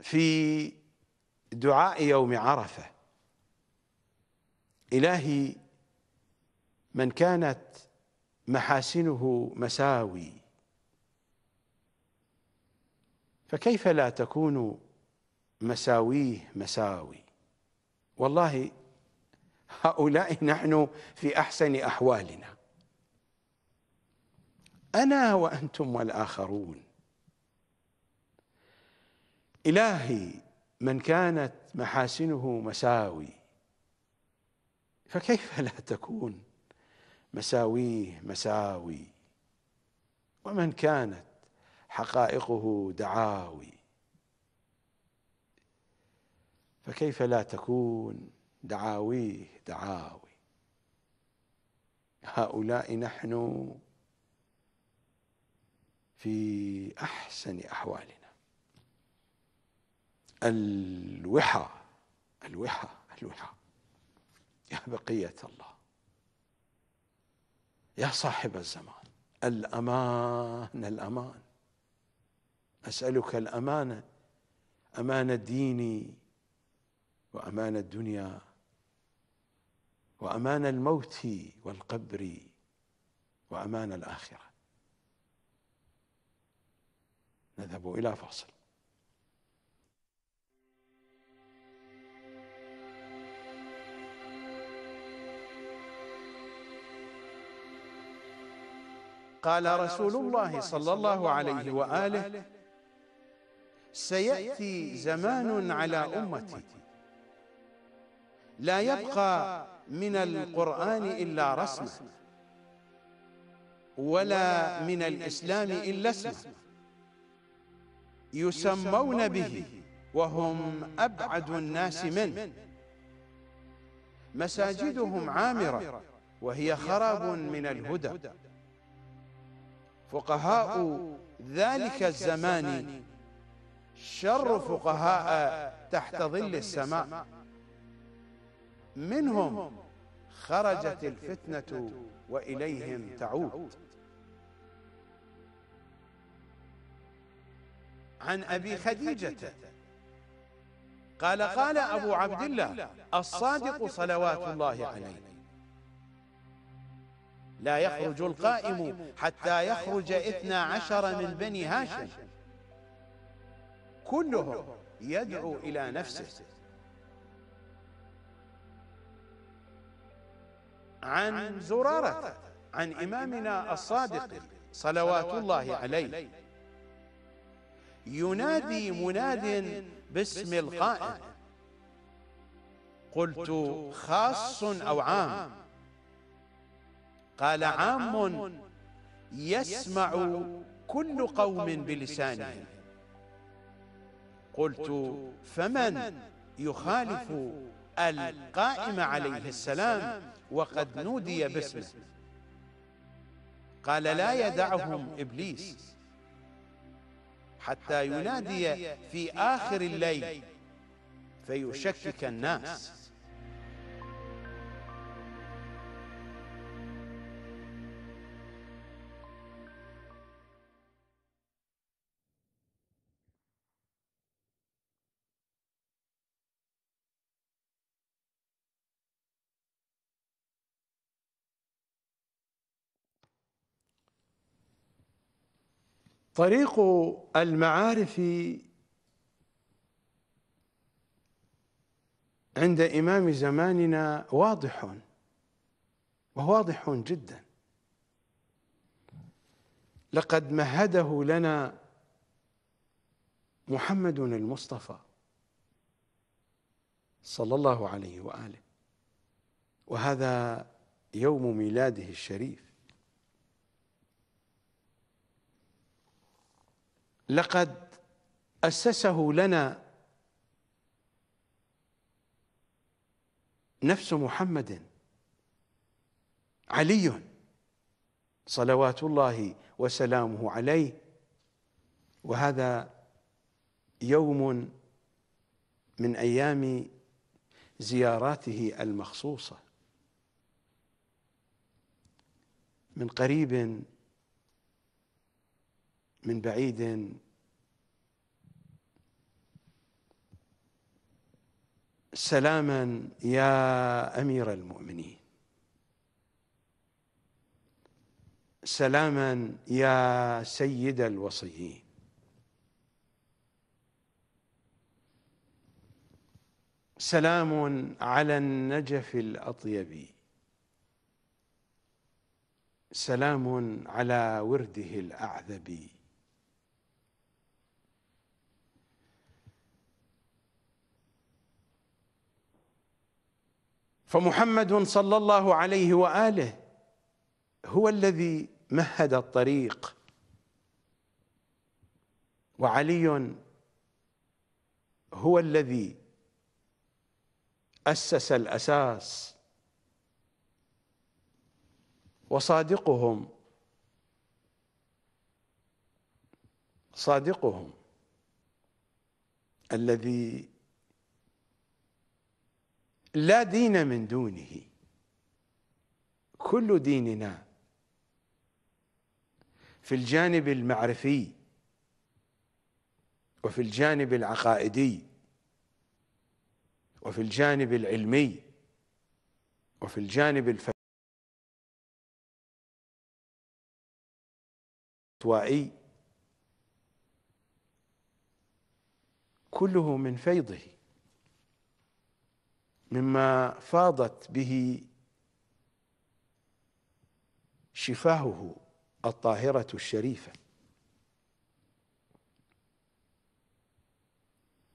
في دعاء يوم عرفة إلهي من كانت محاسنه مساوي فكيف لا تكون مساويه مساوي والله هؤلاء نحن في أحسن أحوالنا أنا وأنتم والآخرون إلهي من كانت محاسنه مساوي فكيف لا تكون مساويه مساوي ومن كانت حقائقه دعاوي فكيف لا تكون دعاويه دعاوي هؤلاء نحن في احسن احوالنا الوحى الوحى الوحى يا بقيه الله يا صاحب الزمان الامان الامان أسألك الأمانة أمانة ديني وأمانة الدنيا وأمان الموت والقبر وأمان الآخرة نذهب إلى فاصل قال رسول الله صلى الله عليه وآله سيأتي زمان على أمتي لا يبقى من القرآن إلا رسمة ولا من الإسلام إلا اسمه يسمون به وهم أبعد الناس منه مساجدهم عامرة وهي خراب من الهدى فقهاء ذلك الزمان شر فقهاء تحت ظل السماء منهم خرجت الفتنة وإليهم تعود عن أبي خديجة قال قال أبو عبد الله الصادق صلوات الله عليه لا يخرج القائم حتى يخرج إثنى عشر من بني هاشم كلهم يدعو إلى نفسه عن زرارة عن إمامنا الصادق صلوات الله عليه ينادي مناد باسم القائد قلت خاص أو عام قال عام يسمع كل قوم بلسانهم قلت فمن يخالف القائم عليه السلام وقد نودي باسمه قال لا يدعهم إبليس حتى ينادي في آخر الليل فيشكك الناس طريق المعارف عند إمام زماننا واضح وواضح جدا لقد مهده لنا محمد المصطفى صلى الله عليه وآله وهذا يوم ميلاده الشريف لقد أسسه لنا نفس محمد علي صلوات الله وسلامه عليه وهذا يوم من أيام زياراته المخصوصة من قريب من بعيد سلاما يا امير المؤمنين سلاما يا سيد الوصيين سلام على النجف الاطيب سلام على ورده الاعذب فمحمد صلى الله عليه واله هو الذي مهد الطريق وعلي هو الذي اسس الاساس وصادقهم صادقهم الذي لا دين من دونه كل ديننا في الجانب المعرفي وفي الجانب العقائدي وفي الجانب العلمي وفي الجانب الفتوائي كله من فيضه مما فاضت به شفاهه الطاهرة الشريفة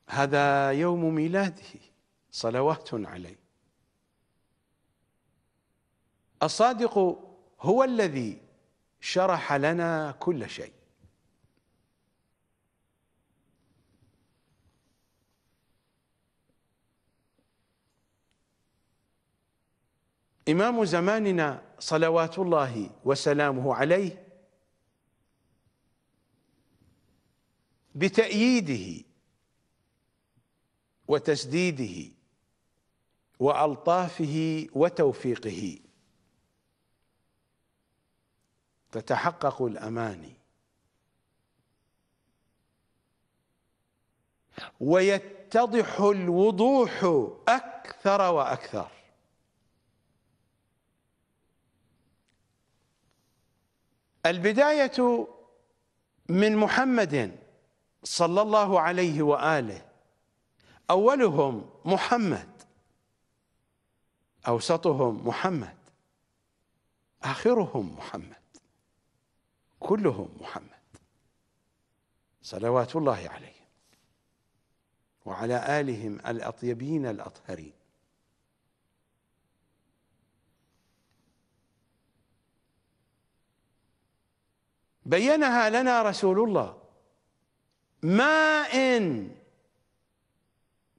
هذا يوم ميلاده صلوات عليه الصادق هو الذي شرح لنا كل شيء إمام زماننا صلوات الله وسلامه عليه بتأييده وتسديده وألطافه وتوفيقه تتحقق الأماني ويتضح الوضوح أكثر وأكثر البداية من محمد صلى الله عليه وآله أولهم محمد أوسطهم محمد آخرهم محمد كلهم محمد صلوات الله عليهم وعلى آلهم الأطيبين الأطهرين بينها لنا رسول الله ما إن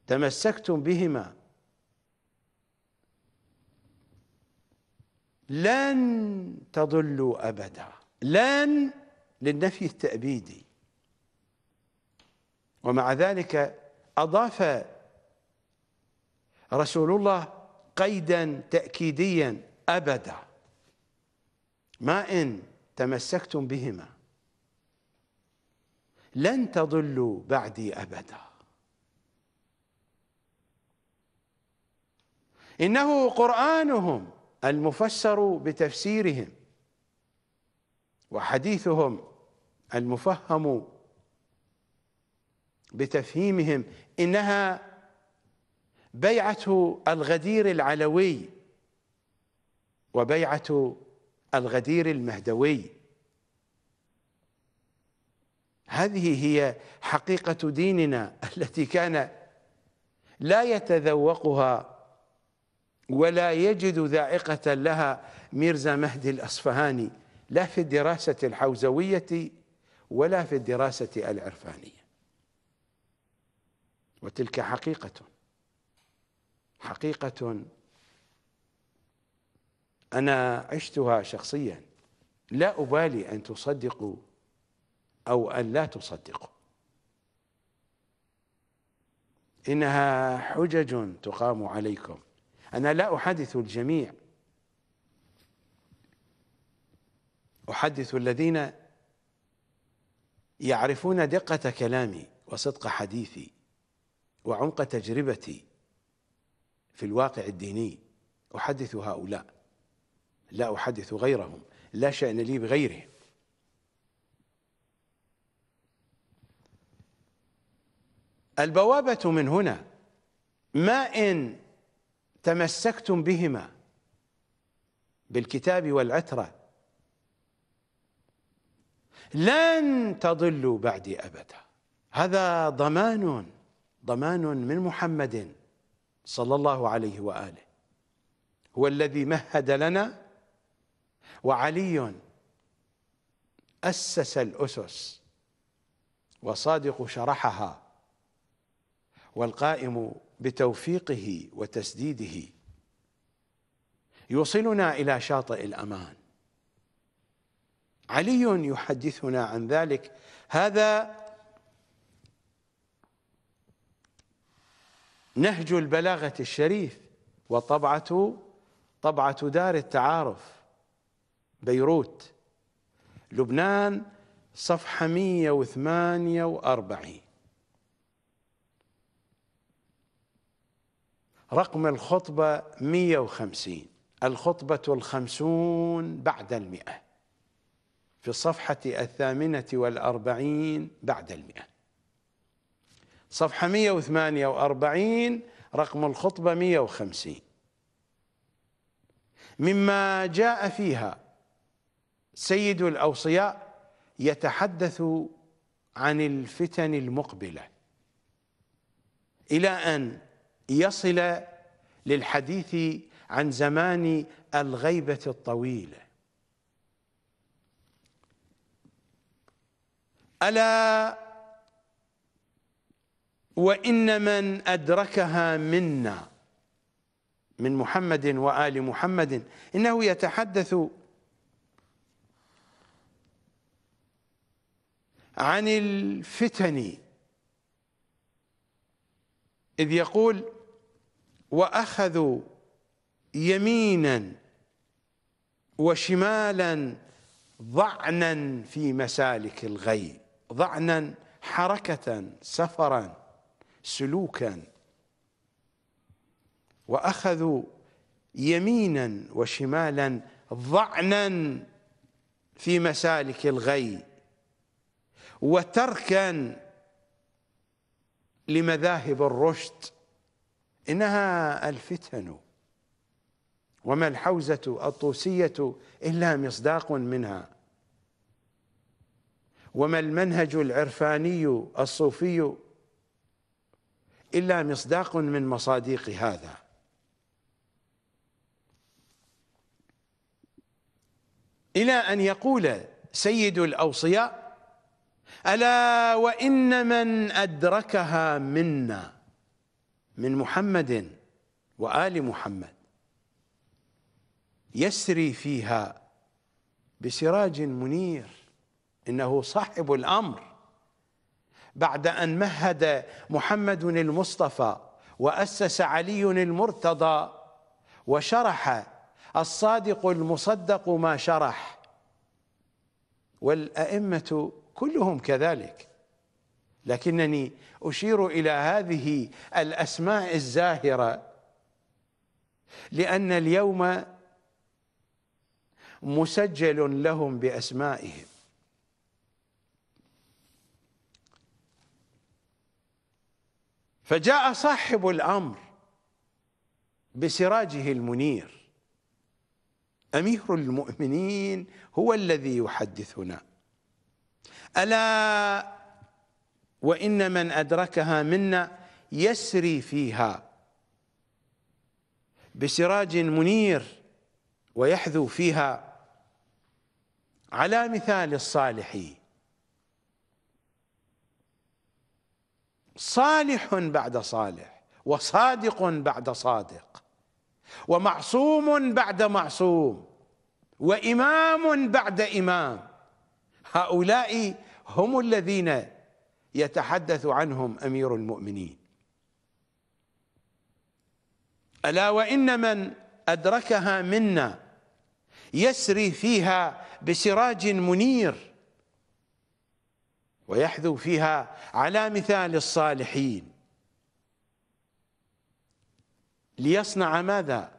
تمسكتم بهما لن تضلوا أبدا لن للنفي التأبيدي ومع ذلك أضاف رسول الله قيدا تأكيديا أبدا ما إن تمسكتم بهما لن تضلوا بعدي أبدا إنه قرآنهم المفسر بتفسيرهم وحديثهم المفهم بتفهيمهم إنها بيعة الغدير العلوي وبيعة الغدير المهدوي هذه هي حقيقة ديننا التي كان لا يتذوقها ولا يجد ذائقة لها ميرزا مهدي الأصفهاني لا في الدراسة الحوزوية ولا في الدراسة العرفانية وتلك حقيقة حقيقة أنا عشتها شخصيا لا أبالي أن تصدقوا أو أن لا تصدقوا إنها حجج تقام عليكم أنا لا أحدث الجميع أحدث الذين يعرفون دقة كلامي وصدق حديثي وعمق تجربتي في الواقع الديني أحدث هؤلاء لا أحدث غيرهم لا شأن لي بغيرهم البوابة من هنا ما إن تمسكتم بهما بالكتاب والعترة لن تضلوا بعدي أبدا هذا ضمان ضمان من محمد صلى الله عليه وآله هو الذي مهد لنا وعلي أسس الأسس وصادق شرحها والقائم بتوفيقه وتسديده يوصلنا إلى شاطئ الأمان علي يحدثنا عن ذلك هذا نهج البلاغة الشريف وطبعة طبعة دار التعارف بيروت لبنان صفحة 148 رقم الخطبة 150 الخطبة الخمسون بعد المئة في الصفحة الثامنة والأربعين بعد المئة صفحة 148 رقم الخطبة 150 مما جاء فيها سيد الأوصياء يتحدث عن الفتن المقبلة إلى أن يصل للحديث عن زمان الغيبة الطويلة ألا وإن من أدركها منا من محمد وآل محمد إنه يتحدث عن الفتن إذ يقول وأخذوا يمينا وشمالا ضعنا في مسالك الغي ضعنا حركة سفرا سلوكا وأخذوا يمينا وشمالا ضعنا في مسالك الغي وتركا لمذاهب الرشد انها الفتن وما الحوزه الطوسيه الا مصداق منها وما المنهج العرفاني الصوفي الا مصداق من مصادق هذا الى ان يقول سيد الاوصياء ألا وإن من أدركها منا من محمد وآل محمد يسري فيها بسراج منير إنه صاحب الأمر بعد أن مهد محمد المصطفى وأسس علي المرتضى وشرح الصادق المصدق ما شرح والأئمة كلهم كذلك لكنني أشير إلى هذه الأسماء الزاهرة لأن اليوم مسجل لهم بأسمائهم فجاء صاحب الأمر بسراجه المنير أمير المؤمنين هو الذي يحدثنا ألا وإن من أدركها منا يسري فيها بسراج منير ويحذو فيها على مثال الصالح صالح بعد صالح وصادق بعد صادق ومعصوم بعد معصوم وإمام بعد إمام هؤلاء هم الذين يتحدث عنهم امير المؤمنين الا وان من ادركها منا يسري فيها بسراج منير ويحذو فيها على مثال الصالحين ليصنع ماذا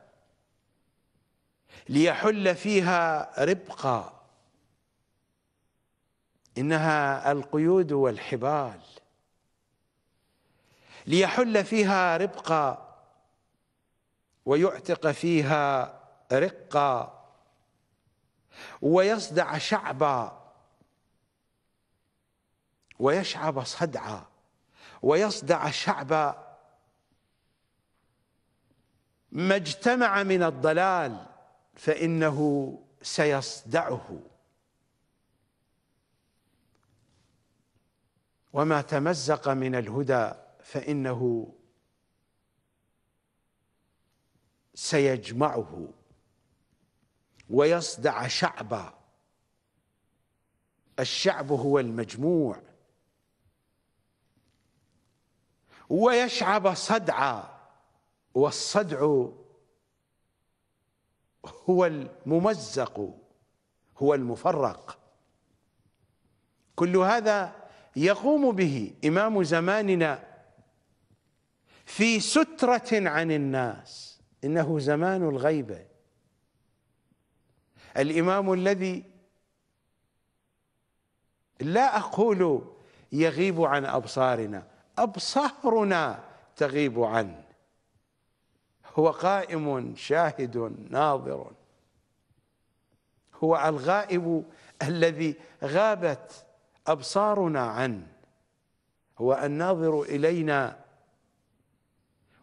ليحل فيها ربقا إنها القيود والحبال ليحل فيها ربقا ويعتق فيها رقا ويصدع شعبا ويشعب صدعا ويصدع شعبا ما اجتمع من الضلال فإنه سيصدعه وما تمزق من الهدى فإنه سيجمعه ويصدع شعبا الشعب هو المجموع ويشعب صدعا والصدع هو الممزق هو المفرق كل هذا يقوم به إمام زماننا في سترة عن الناس إنه زمان الغيبة الإمام الذي لا أقول يغيب عن أبصارنا أبصارنا تغيب عنه هو قائم شاهد ناظر هو الغائب الذي غابت أبصارنا عنه هو الناظر إلينا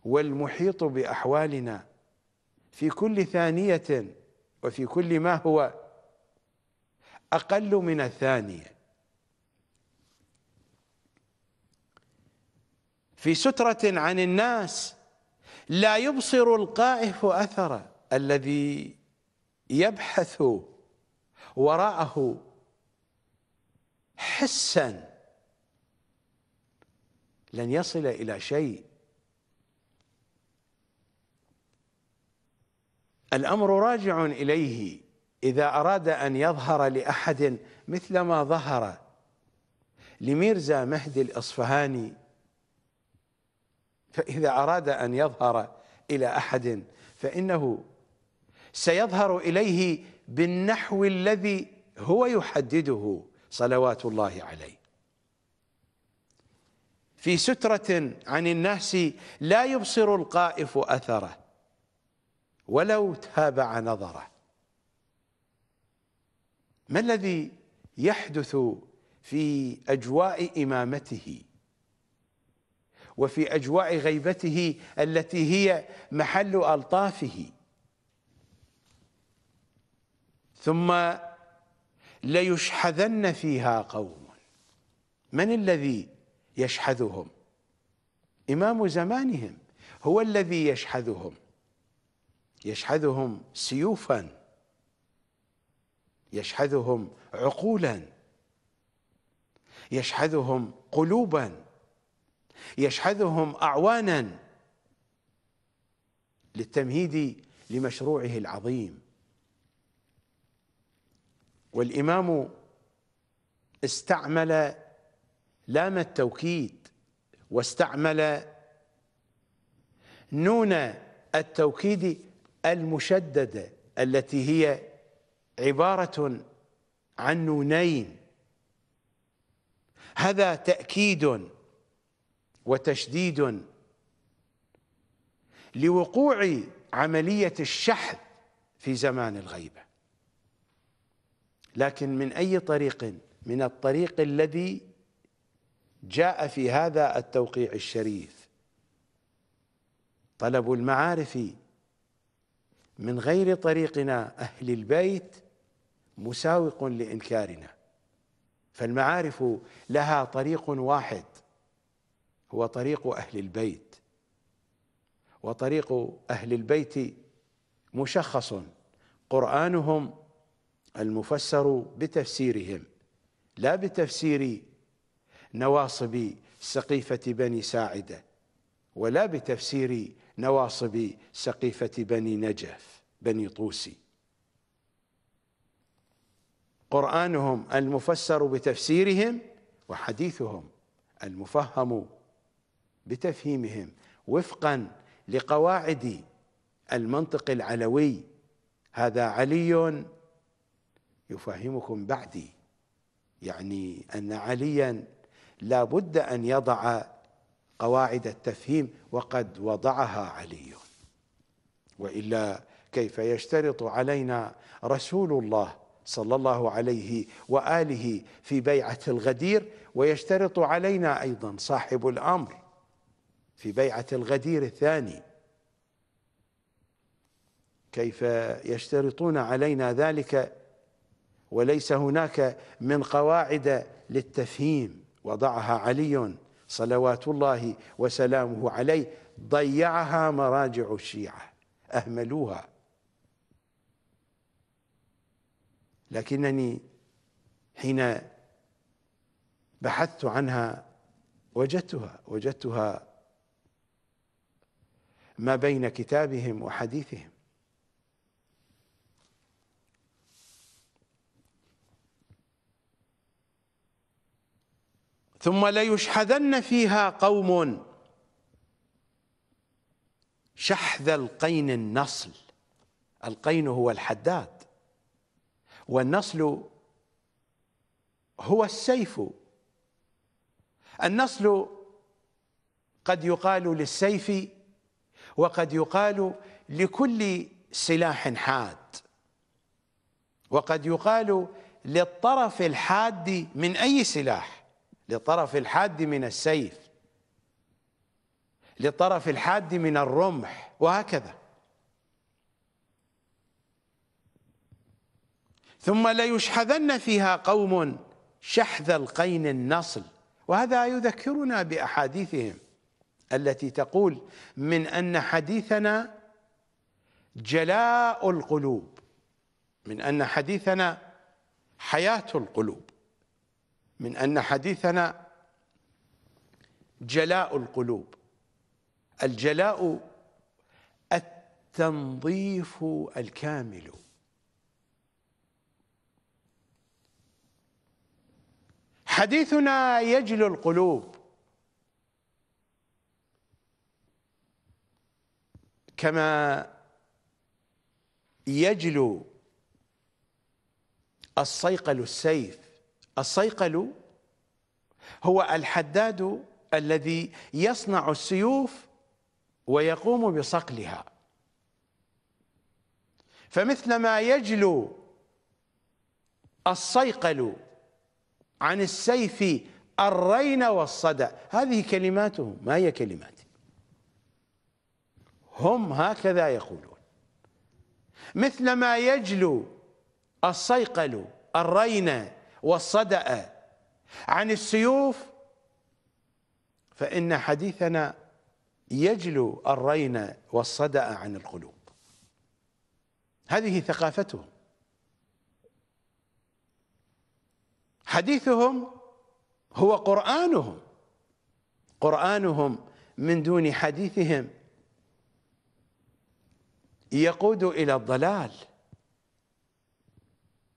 والمحيط بأحوالنا في كل ثانية وفي كل ما هو أقل من الثانية في سترة عن الناس لا يبصر القائف أثره الذي يبحث وراءه حسا لن يصل الى شيء الامر راجع اليه اذا اراد ان يظهر لاحد مثل ما ظهر لميرزا مهدي الاصفهاني فاذا اراد ان يظهر الى احد فانه سيظهر اليه بالنحو الذي هو يحدده صلوات الله عليه في سترة عن الناس لا يبصر القائف أثره ولو تابع نظره ما الذي يحدث في أجواء إمامته وفي أجواء غيبته التي هي محل ألطافه ثم ليشحذن فيها قوم من الذي يشحذهم إمام زمانهم هو الذي يشحذهم يشحذهم سيوفا يشحذهم عقولا يشحذهم قلوبا يشحذهم أعوانا للتمهيد لمشروعه العظيم والإمام استعمل لام التوكيد واستعمل نون التوكيد المشددة التي هي عبارة عن نونين هذا تأكيد وتشديد لوقوع عملية الشحذ في زمان الغيبة لكن من أي طريق من الطريق الذي جاء في هذا التوقيع الشريف طلب المعارف من غير طريقنا أهل البيت مساوق لإنكارنا فالمعارف لها طريق واحد هو طريق أهل البيت وطريق أهل البيت مشخص قرآنهم المفسر بتفسيرهم لا بتفسير نواصب سقيفة بني ساعدة ولا بتفسير نواصب سقيفة بني نجف بني طوسي قرآنهم المفسر بتفسيرهم وحديثهم المفهم بتفهيمهم وفقا لقواعد المنطق العلوي هذا علي يفهمكم بعدي يعني أن عليا لا بد أن يضع قواعد التفهيم وقد وضعها علي وإلا كيف يشترط علينا رسول الله صلى الله عليه وآله في بيعة الغدير ويشترط علينا أيضا صاحب الأمر في بيعة الغدير الثاني كيف يشترطون علينا ذلك وليس هناك من قواعد للتفهيم وضعها علي صلوات الله وسلامه عليه ضيعها مراجع الشيعة أهملوها لكنني حين بحثت عنها وجدتها وجدتها ما بين كتابهم وحديثهم ثم ليشحذن فيها قوم شحذ القين النصل القين هو الحداد والنصل هو السيف النصل قد يقال للسيف وقد يقال لكل سلاح حاد وقد يقال للطرف الحاد من أي سلاح لطرف الحاد من السيف لطرف الحاد من الرمح وهكذا ثم ليشحذن فيها قوم شحذ القين النصل وهذا يذكرنا بأحاديثهم التي تقول من أن حديثنا جلاء القلوب من أن حديثنا حياة القلوب من أن حديثنا جلاء القلوب الجلاء التنظيف الكامل حديثنا يجلو القلوب كما يجلو الصيقل السيف الصيقل هو الحداد الذي يصنع السيوف ويقوم بصقلها فمثلما يجلو الصيقل عن السيف الرين والصدى هذه كلماتهم ما هي كلماتي هم هكذا يقولون مثلما يجلو الصيقل الرين والصدأ عن السيوف فإن حديثنا يجلو الرين والصدأ عن القلوب هذه ثقافتهم حديثهم هو قرآنهم قرآنهم من دون حديثهم يقود إلى الضلال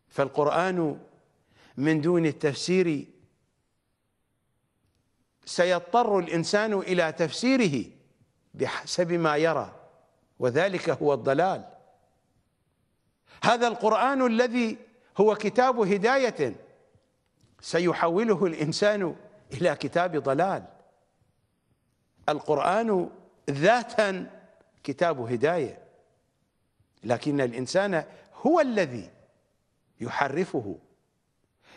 فالقرآن من دون التفسير سيضطر الإنسان إلى تفسيره بحسب ما يرى وذلك هو الضلال هذا القرآن الذي هو كتاب هداية سيحوله الإنسان إلى كتاب ضلال القرآن ذاتا كتاب هداية لكن الإنسان هو الذي يحرفه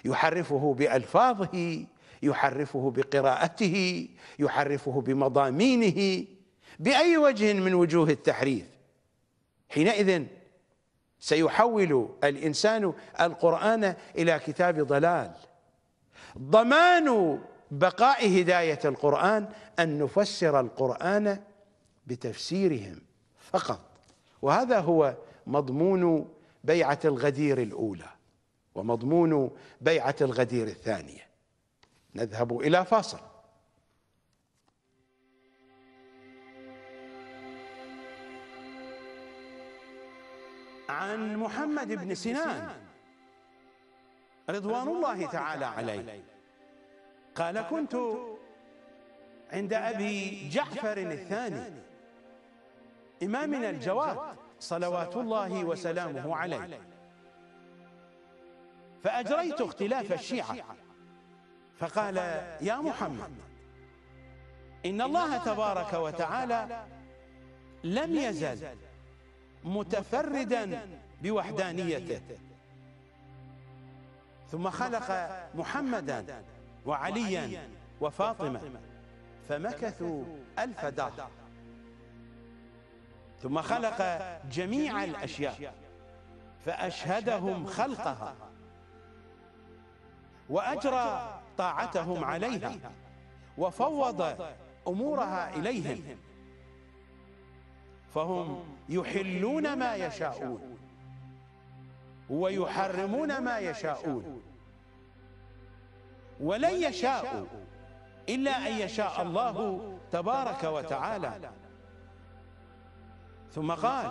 يحرفه بألفاظه يحرفه بقراءته يحرفه بمضامينه بأي وجه من وجوه التحريف حينئذ سيحول الإنسان القرآن إلى كتاب ضلال ضمان بقاء هداية القرآن أن نفسر القرآن بتفسيرهم فقط وهذا هو مضمون بيعة الغدير الأولى ومضمون بيعة الغدير الثانية نذهب إلى فاصل عن محمد بن سنان رضوان الله تعالى عليه قال كنت عند أبي جعفر الثاني إمامنا الجواد صلوات الله وسلامه عليه فأجريت اختلاف الشيعة فقال يا محمد إن الله تبارك وتعالى لم يزل متفردا بوحدانيته ثم خلق محمدا وعليا وفاطمة فمكثوا ألف دهر ثم خلق جميع الأشياء فأشهدهم خلقها وأجرى طاعتهم عليها وفوض أمورها إليهم فهم يحلون ما يشاءون ويحرمون ما يشاءون ولن يشاءوا إلا أن يشاء الله تبارك وتعالى ثم قال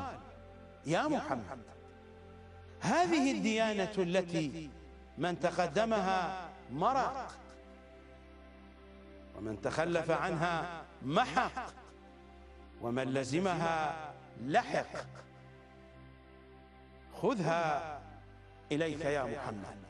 يا محمد هذه الديانة التي من تقدمها مرق ومن تخلف عنها محق ومن لزمها لحق خذها إليك يا محمد